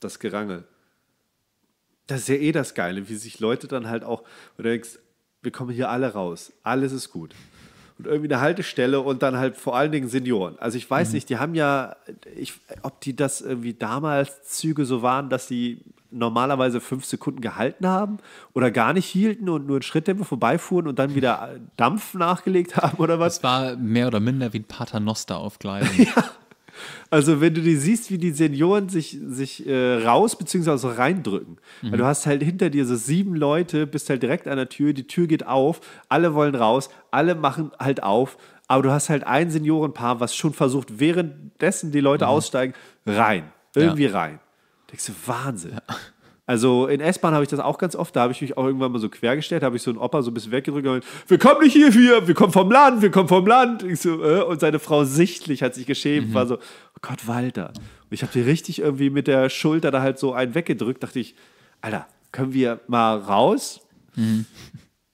Das Gerangel. Das ist ja eh das Geile, wie sich Leute dann halt auch, und du denkst, wir kommen hier alle raus, alles ist gut. Und irgendwie eine Haltestelle und dann halt vor allen Dingen Senioren. Also ich weiß mhm. nicht, die haben ja, ich, ob die das irgendwie damals Züge so waren, dass die normalerweise fünf Sekunden gehalten haben oder gar nicht hielten und nur in Schritttempo vorbeifuhren und dann wieder äh, Dampf nachgelegt haben oder was? Es war mehr oder minder wie ein Paternoster auf Gleisen. ja. Also wenn du die siehst, wie die Senioren sich, sich äh, raus bzw. reindrücken. Mhm. Weil du mhm. hast halt hinter dir so sieben Leute, bist halt direkt an der Tür, die Tür geht auf, alle wollen raus, alle machen halt auf, aber du hast halt ein Seniorenpaar, was schon versucht, währenddessen die Leute mhm. aussteigen, rein. Irgendwie ja. rein. Denkst du, Wahnsinn. Ja. Also in S-Bahn habe ich das auch ganz oft. Da habe ich mich auch irgendwann mal so quergestellt, habe ich so einen Opa so ein bisschen weggedrückt und wir kommen nicht hierfür, wir kommen vom Land, wir kommen vom Land. So, äh? Und seine Frau sichtlich hat sich geschämt, mhm. war so, oh Gott, Walter. Und ich habe dir richtig irgendwie mit der Schulter da halt so einen weggedrückt, dachte ich, Alter, können wir mal raus? Mhm.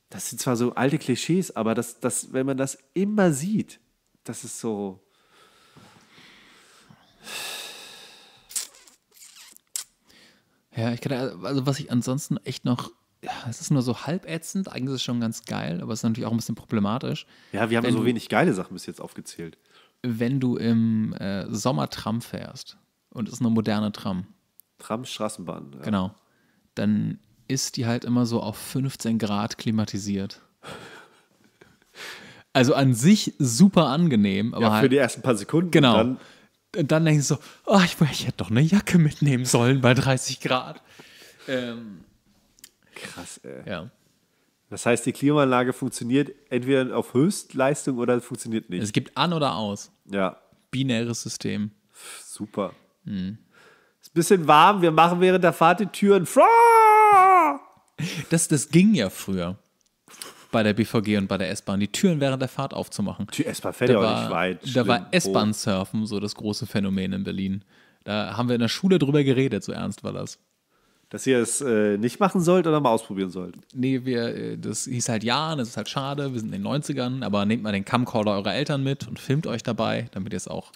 Das sind zwar so alte Klischees, aber das, das, wenn man das immer sieht, das ist so. Ja, ich kann, also was ich ansonsten echt noch ja, es ist nur so halb ätzend. Eigentlich ist es schon ganz geil, aber es ist natürlich auch ein bisschen problematisch. Ja, wir haben so du, wenig geile Sachen bis jetzt aufgezählt. Wenn du im äh, Sommer Tram fährst und es ist eine moderne Tram. Tram, Straßenbahn. Ja. Genau. Dann ist die halt immer so auf 15 Grad klimatisiert. Also an sich super angenehm, aber ja, für halt, die ersten paar Sekunden. Genau. Dann und dann denke ich so, oh, ich, ich, hätte doch eine Jacke mitnehmen sollen bei 30 Grad. Ähm, Krass, ey. Ja. Das heißt, die Klimaanlage funktioniert entweder auf Höchstleistung oder funktioniert nicht. Es gibt an oder aus. Ja. Binäres System. Super. Mhm. Ist ein bisschen warm, wir machen während der Fahrt die Türen. Das, das ging ja früher bei der BVG und bei der S-Bahn, die Türen während der Fahrt aufzumachen. Die S-Bahn fährt ja auch nicht weit. Da war S-Bahn-Surfen so das große Phänomen in Berlin. Da haben wir in der Schule drüber geredet, so ernst war das. Dass ihr es äh, nicht machen sollt oder mal ausprobieren sollt? Nee, wir, äh, das hieß halt ja, das ist halt schade, wir sind in den 90ern, aber nehmt mal den Camcorder eurer Eltern mit und filmt euch dabei, damit ihr es auch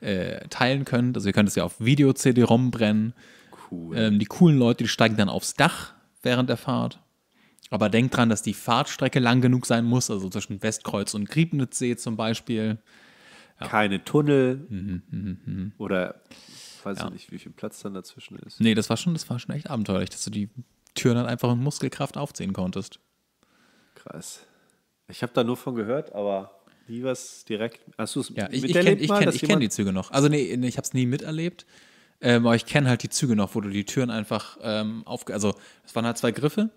äh, teilen könnt. Also ihr könnt es ja auf Video-CD-ROM brennen. Cool. Ähm, die coolen Leute, die steigen dann aufs Dach während der Fahrt. Aber denkt dran, dass die Fahrtstrecke lang genug sein muss, also zwischen Westkreuz und Griebnitzsee zum Beispiel. Ja. Keine Tunnel mhm, mh, mh. oder weiß ja. ich nicht, wie viel Platz dann dazwischen ist. Nee, das war schon, das war schon echt abenteuerlich, dass du die Türen dann einfach in Muskelkraft aufziehen konntest. Krass. Ich habe da nur von gehört, aber nie was direkt. Hast du es ja, ich, miterlebt? Ich kenne kenn, ich kenn, die Züge noch. Also nee, ich habe es nie miterlebt. Ähm, aber ich kenne halt die Züge noch, wo du die Türen einfach ähm, auf. Also es waren halt zwei Griffe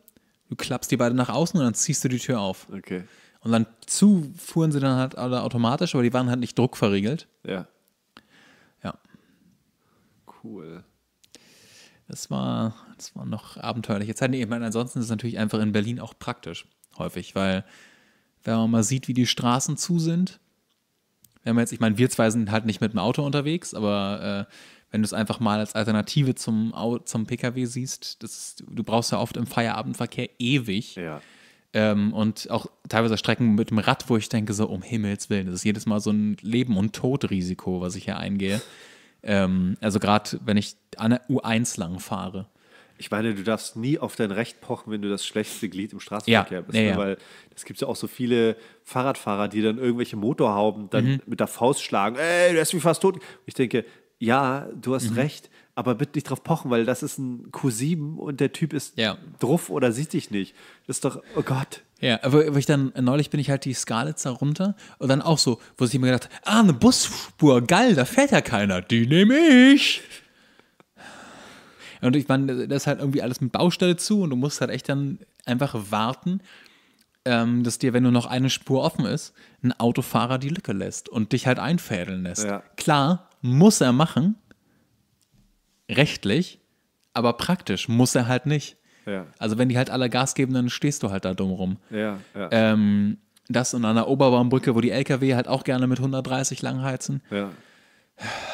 Du klappst die beide nach außen und dann ziehst du die Tür auf. Okay. Und dann zufuhren sie dann halt alle automatisch, aber die waren halt nicht druckverriegelt. Ja. Ja. Cool. Das war, das war noch abenteuerlich. Jetzt halt, ich meine, ansonsten ist es natürlich einfach in Berlin auch praktisch, häufig, weil wenn man mal sieht, wie die Straßen zu sind, wenn man jetzt, ich meine, wir zwei sind halt nicht mit dem Auto unterwegs, aber äh, wenn du es einfach mal als Alternative zum, zum Pkw siehst, ist, du brauchst ja oft im Feierabendverkehr ewig. Ja. Ähm, und auch teilweise Strecken mit dem Rad, wo ich denke, so um Himmels Willen, das ist jedes Mal so ein Leben- und Todrisiko, was ich hier eingehe. ähm, also gerade wenn ich an der U1 lang fahre. Ich meine, du darfst nie auf dein Recht pochen, wenn du das schlechteste Glied im Straßenverkehr ja, bist. Ja, ne? ja. Weil es gibt ja auch so viele Fahrradfahrer, die dann irgendwelche Motorhauben dann mhm. mit der Faust schlagen. Ey, du hast mich fast tot. Ich denke, ja, du hast mhm. recht, aber bitte nicht drauf pochen, weil das ist ein Q7 und der Typ ist ja. druff oder sieht dich nicht. Das ist doch, oh Gott. Ja, aber ich dann, neulich bin ich halt die Skalitzer runter und dann auch so, wo sich immer gedacht, ah, eine Busspur, geil, da fährt ja keiner, die nehme ich. Und ich meine, das ist halt irgendwie alles mit Baustelle zu und du musst halt echt dann einfach warten, ähm, dass dir, wenn nur noch eine Spur offen ist, ein Autofahrer die Lücke lässt und dich halt einfädeln lässt. Ja. Klar, muss er machen, rechtlich, aber praktisch muss er halt nicht. Ja. Also wenn die halt alle Gas geben, dann stehst du halt da dumm rum. Ja, ja. Ähm, das und an der Oberbaumbrücke, wo die LKW halt auch gerne mit 130 langheizen. Ja.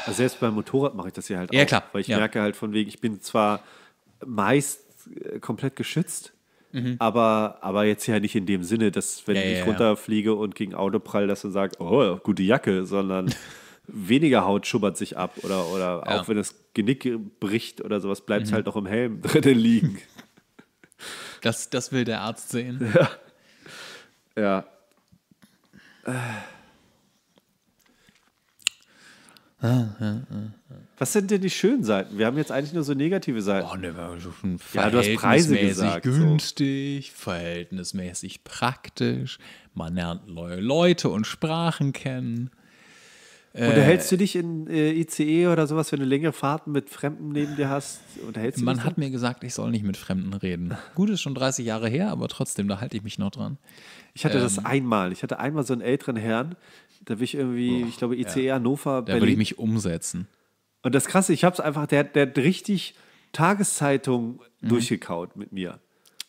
Also selbst beim Motorrad mache ich das hier halt ja, Klar. Weil ich ja. merke halt von wegen, ich bin zwar meist äh, komplett geschützt, mhm. aber, aber jetzt ja halt nicht in dem Sinne, dass wenn ja, ich runterfliege und gegen Auto prall, dass du sagst, oh, gute Jacke, sondern weniger Haut schubbert sich ab oder, oder auch wenn das Genick bricht oder sowas, bleibt es mhm. halt noch im Helm drinnen liegen. Das, das will der Arzt sehen. Ja. ja. Äh. Was sind denn die schönen Seiten? Wir haben jetzt eigentlich nur so negative Seiten. Oh, ne, schon ja, du hast Preise gesagt. günstig, so. verhältnismäßig praktisch. Man lernt neue Leute und Sprachen kennen. Unterhältst äh, du dich in äh, ICE oder sowas, wenn du längere Fahrten mit Fremden neben dir hast? Unterhältst du Man hat mir gesagt, ich soll nicht mit Fremden reden. Gut, ist schon 30 Jahre her, aber trotzdem, da halte ich mich noch dran. Ich hatte ähm, das einmal. Ich hatte einmal so einen älteren Herrn, da will ich irgendwie, oh, ich glaube, ICE ja. E Hannover, da Berlin. würde ich mich umsetzen. Und das Krasse, ich habe es einfach, der, der hat richtig Tageszeitung mhm. durchgekaut mit mir.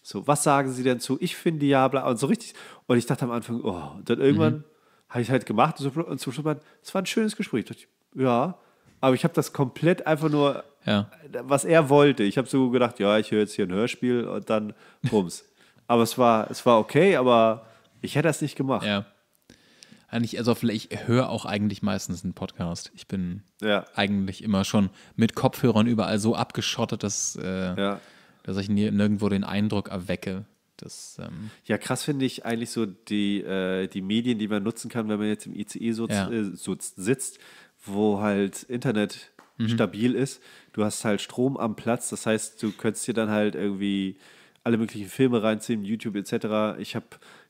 So, was sagen sie denn zu? Ich finde ja, bla, und so richtig. Und ich dachte am Anfang, oh, und dann irgendwann mhm. habe ich es halt gemacht und, so, und zum Schluss es war ein schönes Gespräch. Ich, ja, aber ich habe das komplett einfach nur, ja. was er wollte. Ich habe so gedacht, ja, ich höre jetzt hier ein Hörspiel und dann bums. aber es war, es war okay, aber ich hätte das nicht gemacht. Ja eigentlich, also vielleicht höre auch eigentlich meistens einen Podcast. Ich bin ja. eigentlich immer schon mit Kopfhörern überall so abgeschottet, dass, äh, ja. dass ich nirgendwo den Eindruck erwecke. Das, ähm ja, krass finde ich eigentlich so die, äh, die Medien, die man nutzen kann, wenn man jetzt im ICE so, ja. äh, so sitzt, wo halt Internet mhm. stabil ist. Du hast halt Strom am Platz, das heißt, du könntest dir dann halt irgendwie alle möglichen Filme reinziehen, YouTube etc. Ich habe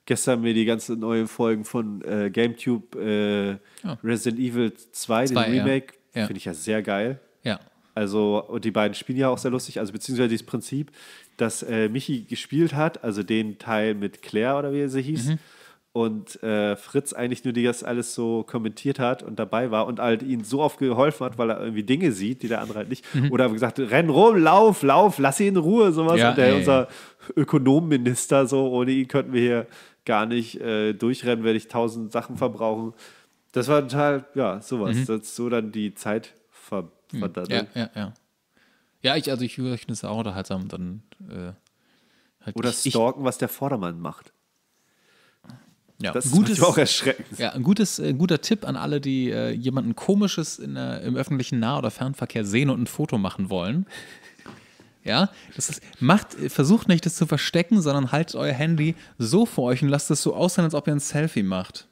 gestern mir die ganzen neuen Folgen von äh, GameTube äh, oh. Resident Evil 2, Zwei, den Remake, ja. ja. finde ich ja sehr geil. Ja. Also, und die beiden spielen ja auch sehr lustig, also beziehungsweise dieses Prinzip, dass äh, Michi gespielt hat, also den Teil mit Claire oder wie er sie hieß. Mhm. Und äh, Fritz eigentlich nur die das alles so kommentiert hat und dabei war und halt ihnen so oft geholfen hat, weil er irgendwie Dinge sieht, die der andere halt nicht. Mhm. Oder gesagt, renn rum, lauf, lauf, lass ihn in Ruhe, sowas. Ja, und der, ey, unser Ökonomminister, so ohne ihn könnten wir hier gar nicht äh, durchrennen, werde ich tausend Sachen verbrauchen. Das war total, ja, sowas. Mhm. Das so dann die Zeit ver mhm. Ja, ja, ja. Ja, ich, also ich rechne es auch unterhaltsam dann. Äh, halt Oder ich, stalken, ich, was der Vordermann macht. Ja, das gutes, ist auch erschreckend. Ja, ein, gutes, ein guter Tipp an alle, die äh, jemanden Komisches in, äh, im öffentlichen Nah- oder Fernverkehr sehen und ein Foto machen wollen. Ja, das ist, macht, versucht nicht, das zu verstecken, sondern haltet euer Handy so vor euch und lasst es so aussehen, als ob ihr ein Selfie macht.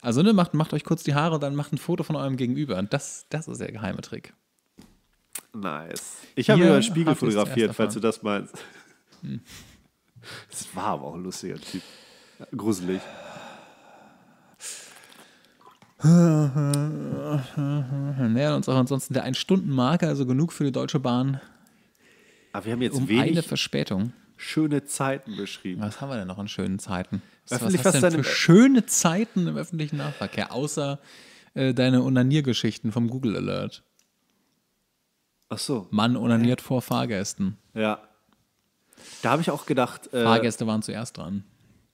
Also ne, macht, macht euch kurz die Haare und dann macht ein Foto von eurem Gegenüber. Und das, das ist der geheime Trick. Nice. Ich habe über einen Spiegel fotografiert, falls du das meinst. Hm. Das war aber auch ein lustiger Typ. Gruselig. Wir nähern uns auch ansonsten der Ein-Stunden-Marke, also genug für die Deutsche Bahn. Aber wir haben jetzt um wenig eine Verspätung. schöne Zeiten beschrieben. Was haben wir denn noch an schönen Zeiten? Was, Öffentlich was hast du denn für schöne Zeiten im öffentlichen Nahverkehr, außer äh, deine Onaniergeschichten vom Google Alert? Ach so. Mann onaniert vor Fahrgästen. Ja. Da habe ich auch gedacht. Äh, Fahrgäste waren zuerst dran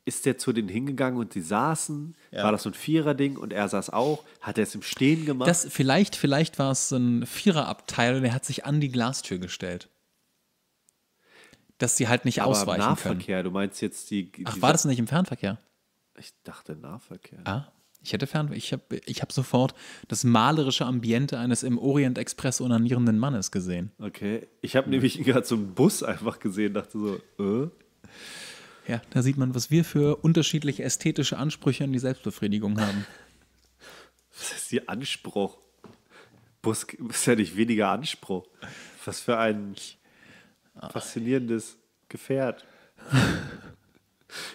ist der zu denen hingegangen und sie saßen? Ja. War das so ein Vierer-Ding und er saß auch? Hat er es im Stehen gemacht? Das, vielleicht, vielleicht war es ein Viererabteil und er hat sich an die Glastür gestellt. Dass sie halt nicht Aber ausweichen im Nahverkehr, können. du meinst jetzt die. die Ach, war das nicht im Fernverkehr? Ich dachte Nahverkehr. Ah, ich hätte Fernverkehr. Ich habe ich hab sofort das malerische Ambiente eines im Orient Express onanierenden Mannes gesehen. Okay. Ich habe nämlich gerade so einen Bus einfach gesehen, dachte so, äh? Ja, da sieht man, was wir für unterschiedliche ästhetische Ansprüche an die Selbstbefriedigung haben. Was ist die Anspruch? Busk ist ja nicht weniger Anspruch. Was für ein faszinierendes Gefährt.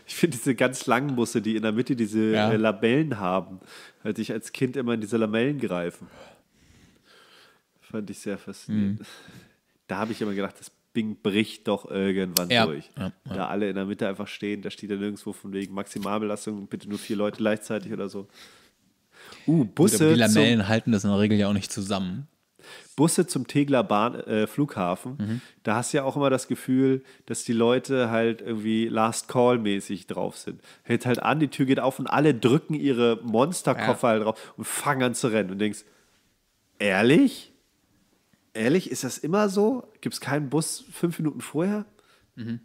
Ich finde diese ganz langen Busse, die in der Mitte diese ja. Äh, Labellen haben, hatte ich als Kind immer in diese Lamellen greifen. Fand ich sehr faszinierend. Mhm. Da habe ich immer gedacht, das Ding bricht doch irgendwann ja. durch. Ja, ja. Da alle in der Mitte einfach stehen, da steht ja nirgendwo von wegen Maximalbelastung, bitte nur vier Leute gleichzeitig oder so. Uh, Busse. Gut, die Lamellen halten das in der Regel ja auch nicht zusammen. Busse zum Tegler Bahn, äh, Flughafen, mhm. da hast du ja auch immer das Gefühl, dass die Leute halt irgendwie Last Call mäßig drauf sind. Hält halt an, die Tür geht auf und alle drücken ihre Monsterkoffer ja. halt drauf und fangen an zu rennen und denkst, ehrlich? Ehrlich, ist das immer so? Gibt es keinen Bus fünf Minuten vorher? Mhm.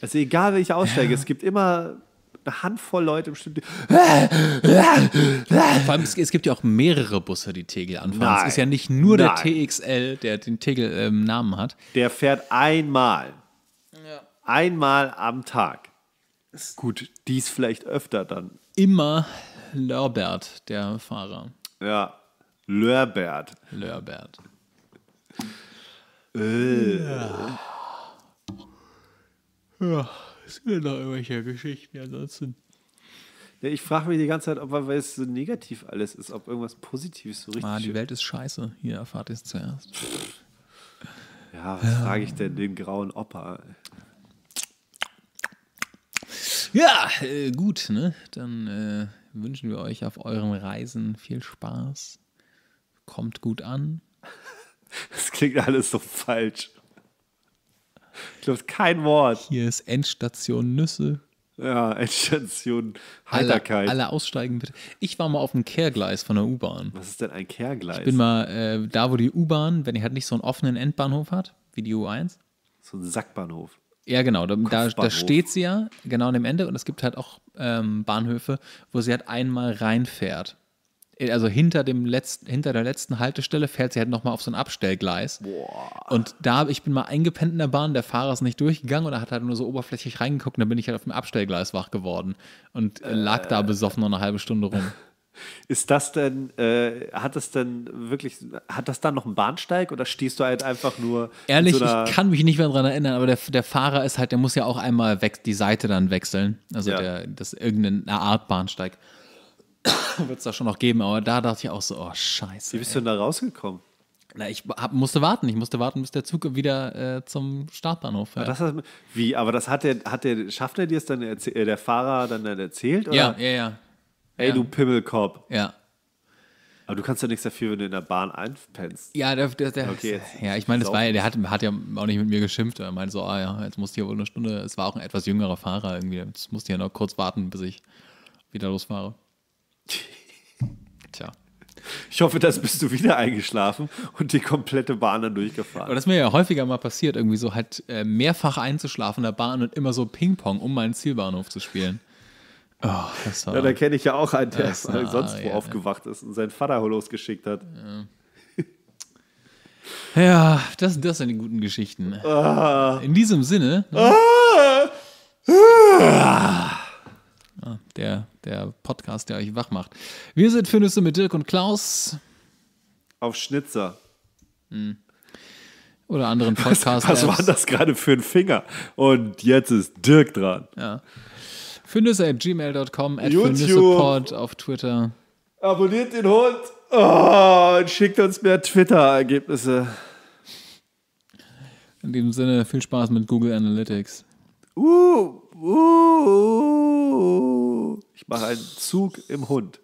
Also egal, wie ich aussteige, ja. es gibt immer eine Handvoll Leute im Studio. Vor allem, es, es gibt ja auch mehrere Busse, die Tegel anfahren. Nein. Es ist ja nicht nur Nein. der TXL, der den Tegel-Namen ähm, hat. Der fährt einmal. Ja. Einmal am Tag. Gut, dies vielleicht öfter dann. Immer Lörbert, der Fahrer. Ja, Lörbert. Lörbert. Äh. Ja. ja, es gibt noch irgendwelche Geschichten ansonsten. Ja, ich frage mich die ganze Zeit, ob weil es so negativ alles ist, ob irgendwas Positives so richtig ist. Ah, die Welt ist scheiße. Hier erfahrt ihr es zuerst. Ja, was ja. frage ich denn den grauen Opa? Ja, äh, gut, ne? Dann äh, wünschen wir euch auf euren Reisen viel Spaß. Kommt gut an. Das klingt alles so falsch. Ich glaube, kein Wort. Hier ist Endstation Nüsse. Ja, Endstation Heiterkeit. Alle, alle aussteigen bitte. Ich war mal auf dem Kehrgleis von der U-Bahn. Was ist denn ein Kehrgleis? Ich bin mal äh, da, wo die U-Bahn, wenn die halt nicht so einen offenen Endbahnhof hat, wie die U1. So ein Sackbahnhof. Ja, genau. Da, da, da steht sie ja genau an dem Ende und es gibt halt auch ähm, Bahnhöfe, wo sie halt einmal reinfährt. Äh, also hinter, dem letzten, hinter der letzten Haltestelle fährt sie halt nochmal auf so ein Abstellgleis. Boah. Und da, ich bin mal eingepennt in der Bahn, der Fahrer ist nicht durchgegangen und er hat halt nur so oberflächlich reingeguckt und dann bin ich halt auf dem Abstellgleis wach geworden und äh, lag da äh. besoffen noch eine halbe Stunde rum. Ist das denn, äh, hat das denn wirklich, hat das dann noch einen Bahnsteig oder stehst du halt einfach nur. Ehrlich, so ich kann mich nicht mehr daran erinnern, aber der, der Fahrer ist halt, der muss ja auch einmal weg, die Seite dann wechseln. Also ja. der, das irgendeine Art Bahnsteig. wird es da schon noch geben, aber da dachte ich auch so, oh scheiße. Wie bist ey. du denn da rausgekommen? Na, ich hab, musste warten. Ich musste warten, bis der Zug wieder äh, zum Startbahnhof fährt. Aber das, wie? Aber das hat der, hat der, schafft er dir es dann äh, der Fahrer dann, dann erzählt? Oder? Ja, ja, ja. Ey, ja. du Pimmelkorb. Ja. Aber du kannst ja nichts dafür, wenn du in der Bahn einpennst. Ja, der, der, der okay, ja, ich meine, der hat, hat, ja auch nicht mit mir geschimpft. Er meinte so, ah ja, jetzt musste ich ja wohl eine Stunde. Es war auch ein etwas jüngerer Fahrer irgendwie. Jetzt musste ich ja noch kurz warten, bis ich wieder losfahre. Tja. Ich hoffe, das bist du wieder eingeschlafen und die komplette Bahn dann durchgefahren. Aber das ist mir ja häufiger mal passiert, irgendwie so halt äh, mehrfach einzuschlafen in der Bahn und immer so Ping-Pong, um meinen Zielbahnhof zu spielen. Oh, das war, ja, da kenne ich ja auch einen, der sonst Ariane. wo aufgewacht ist und seinen Vater losgeschickt hat. Ja. Ja, das, das sind die guten Geschichten. Ah. In diesem Sinne. Ne? Ah. Ah. Ah, der, der Podcast, der euch wach macht. Wir sind Findest mit Dirk und Klaus. Auf Schnitzer. Hm. Oder anderen Podcasts. Was, was war das gerade für ein Finger? Und jetzt ist Dirk dran. Ja. Findest at gmail.com, at Support auf Twitter. Abonniert den Hund oh, und schickt uns mehr Twitter-Ergebnisse. In diesem Sinne, viel Spaß mit Google Analytics. Uh, uh, uh. Ich mache einen Zug im Hund.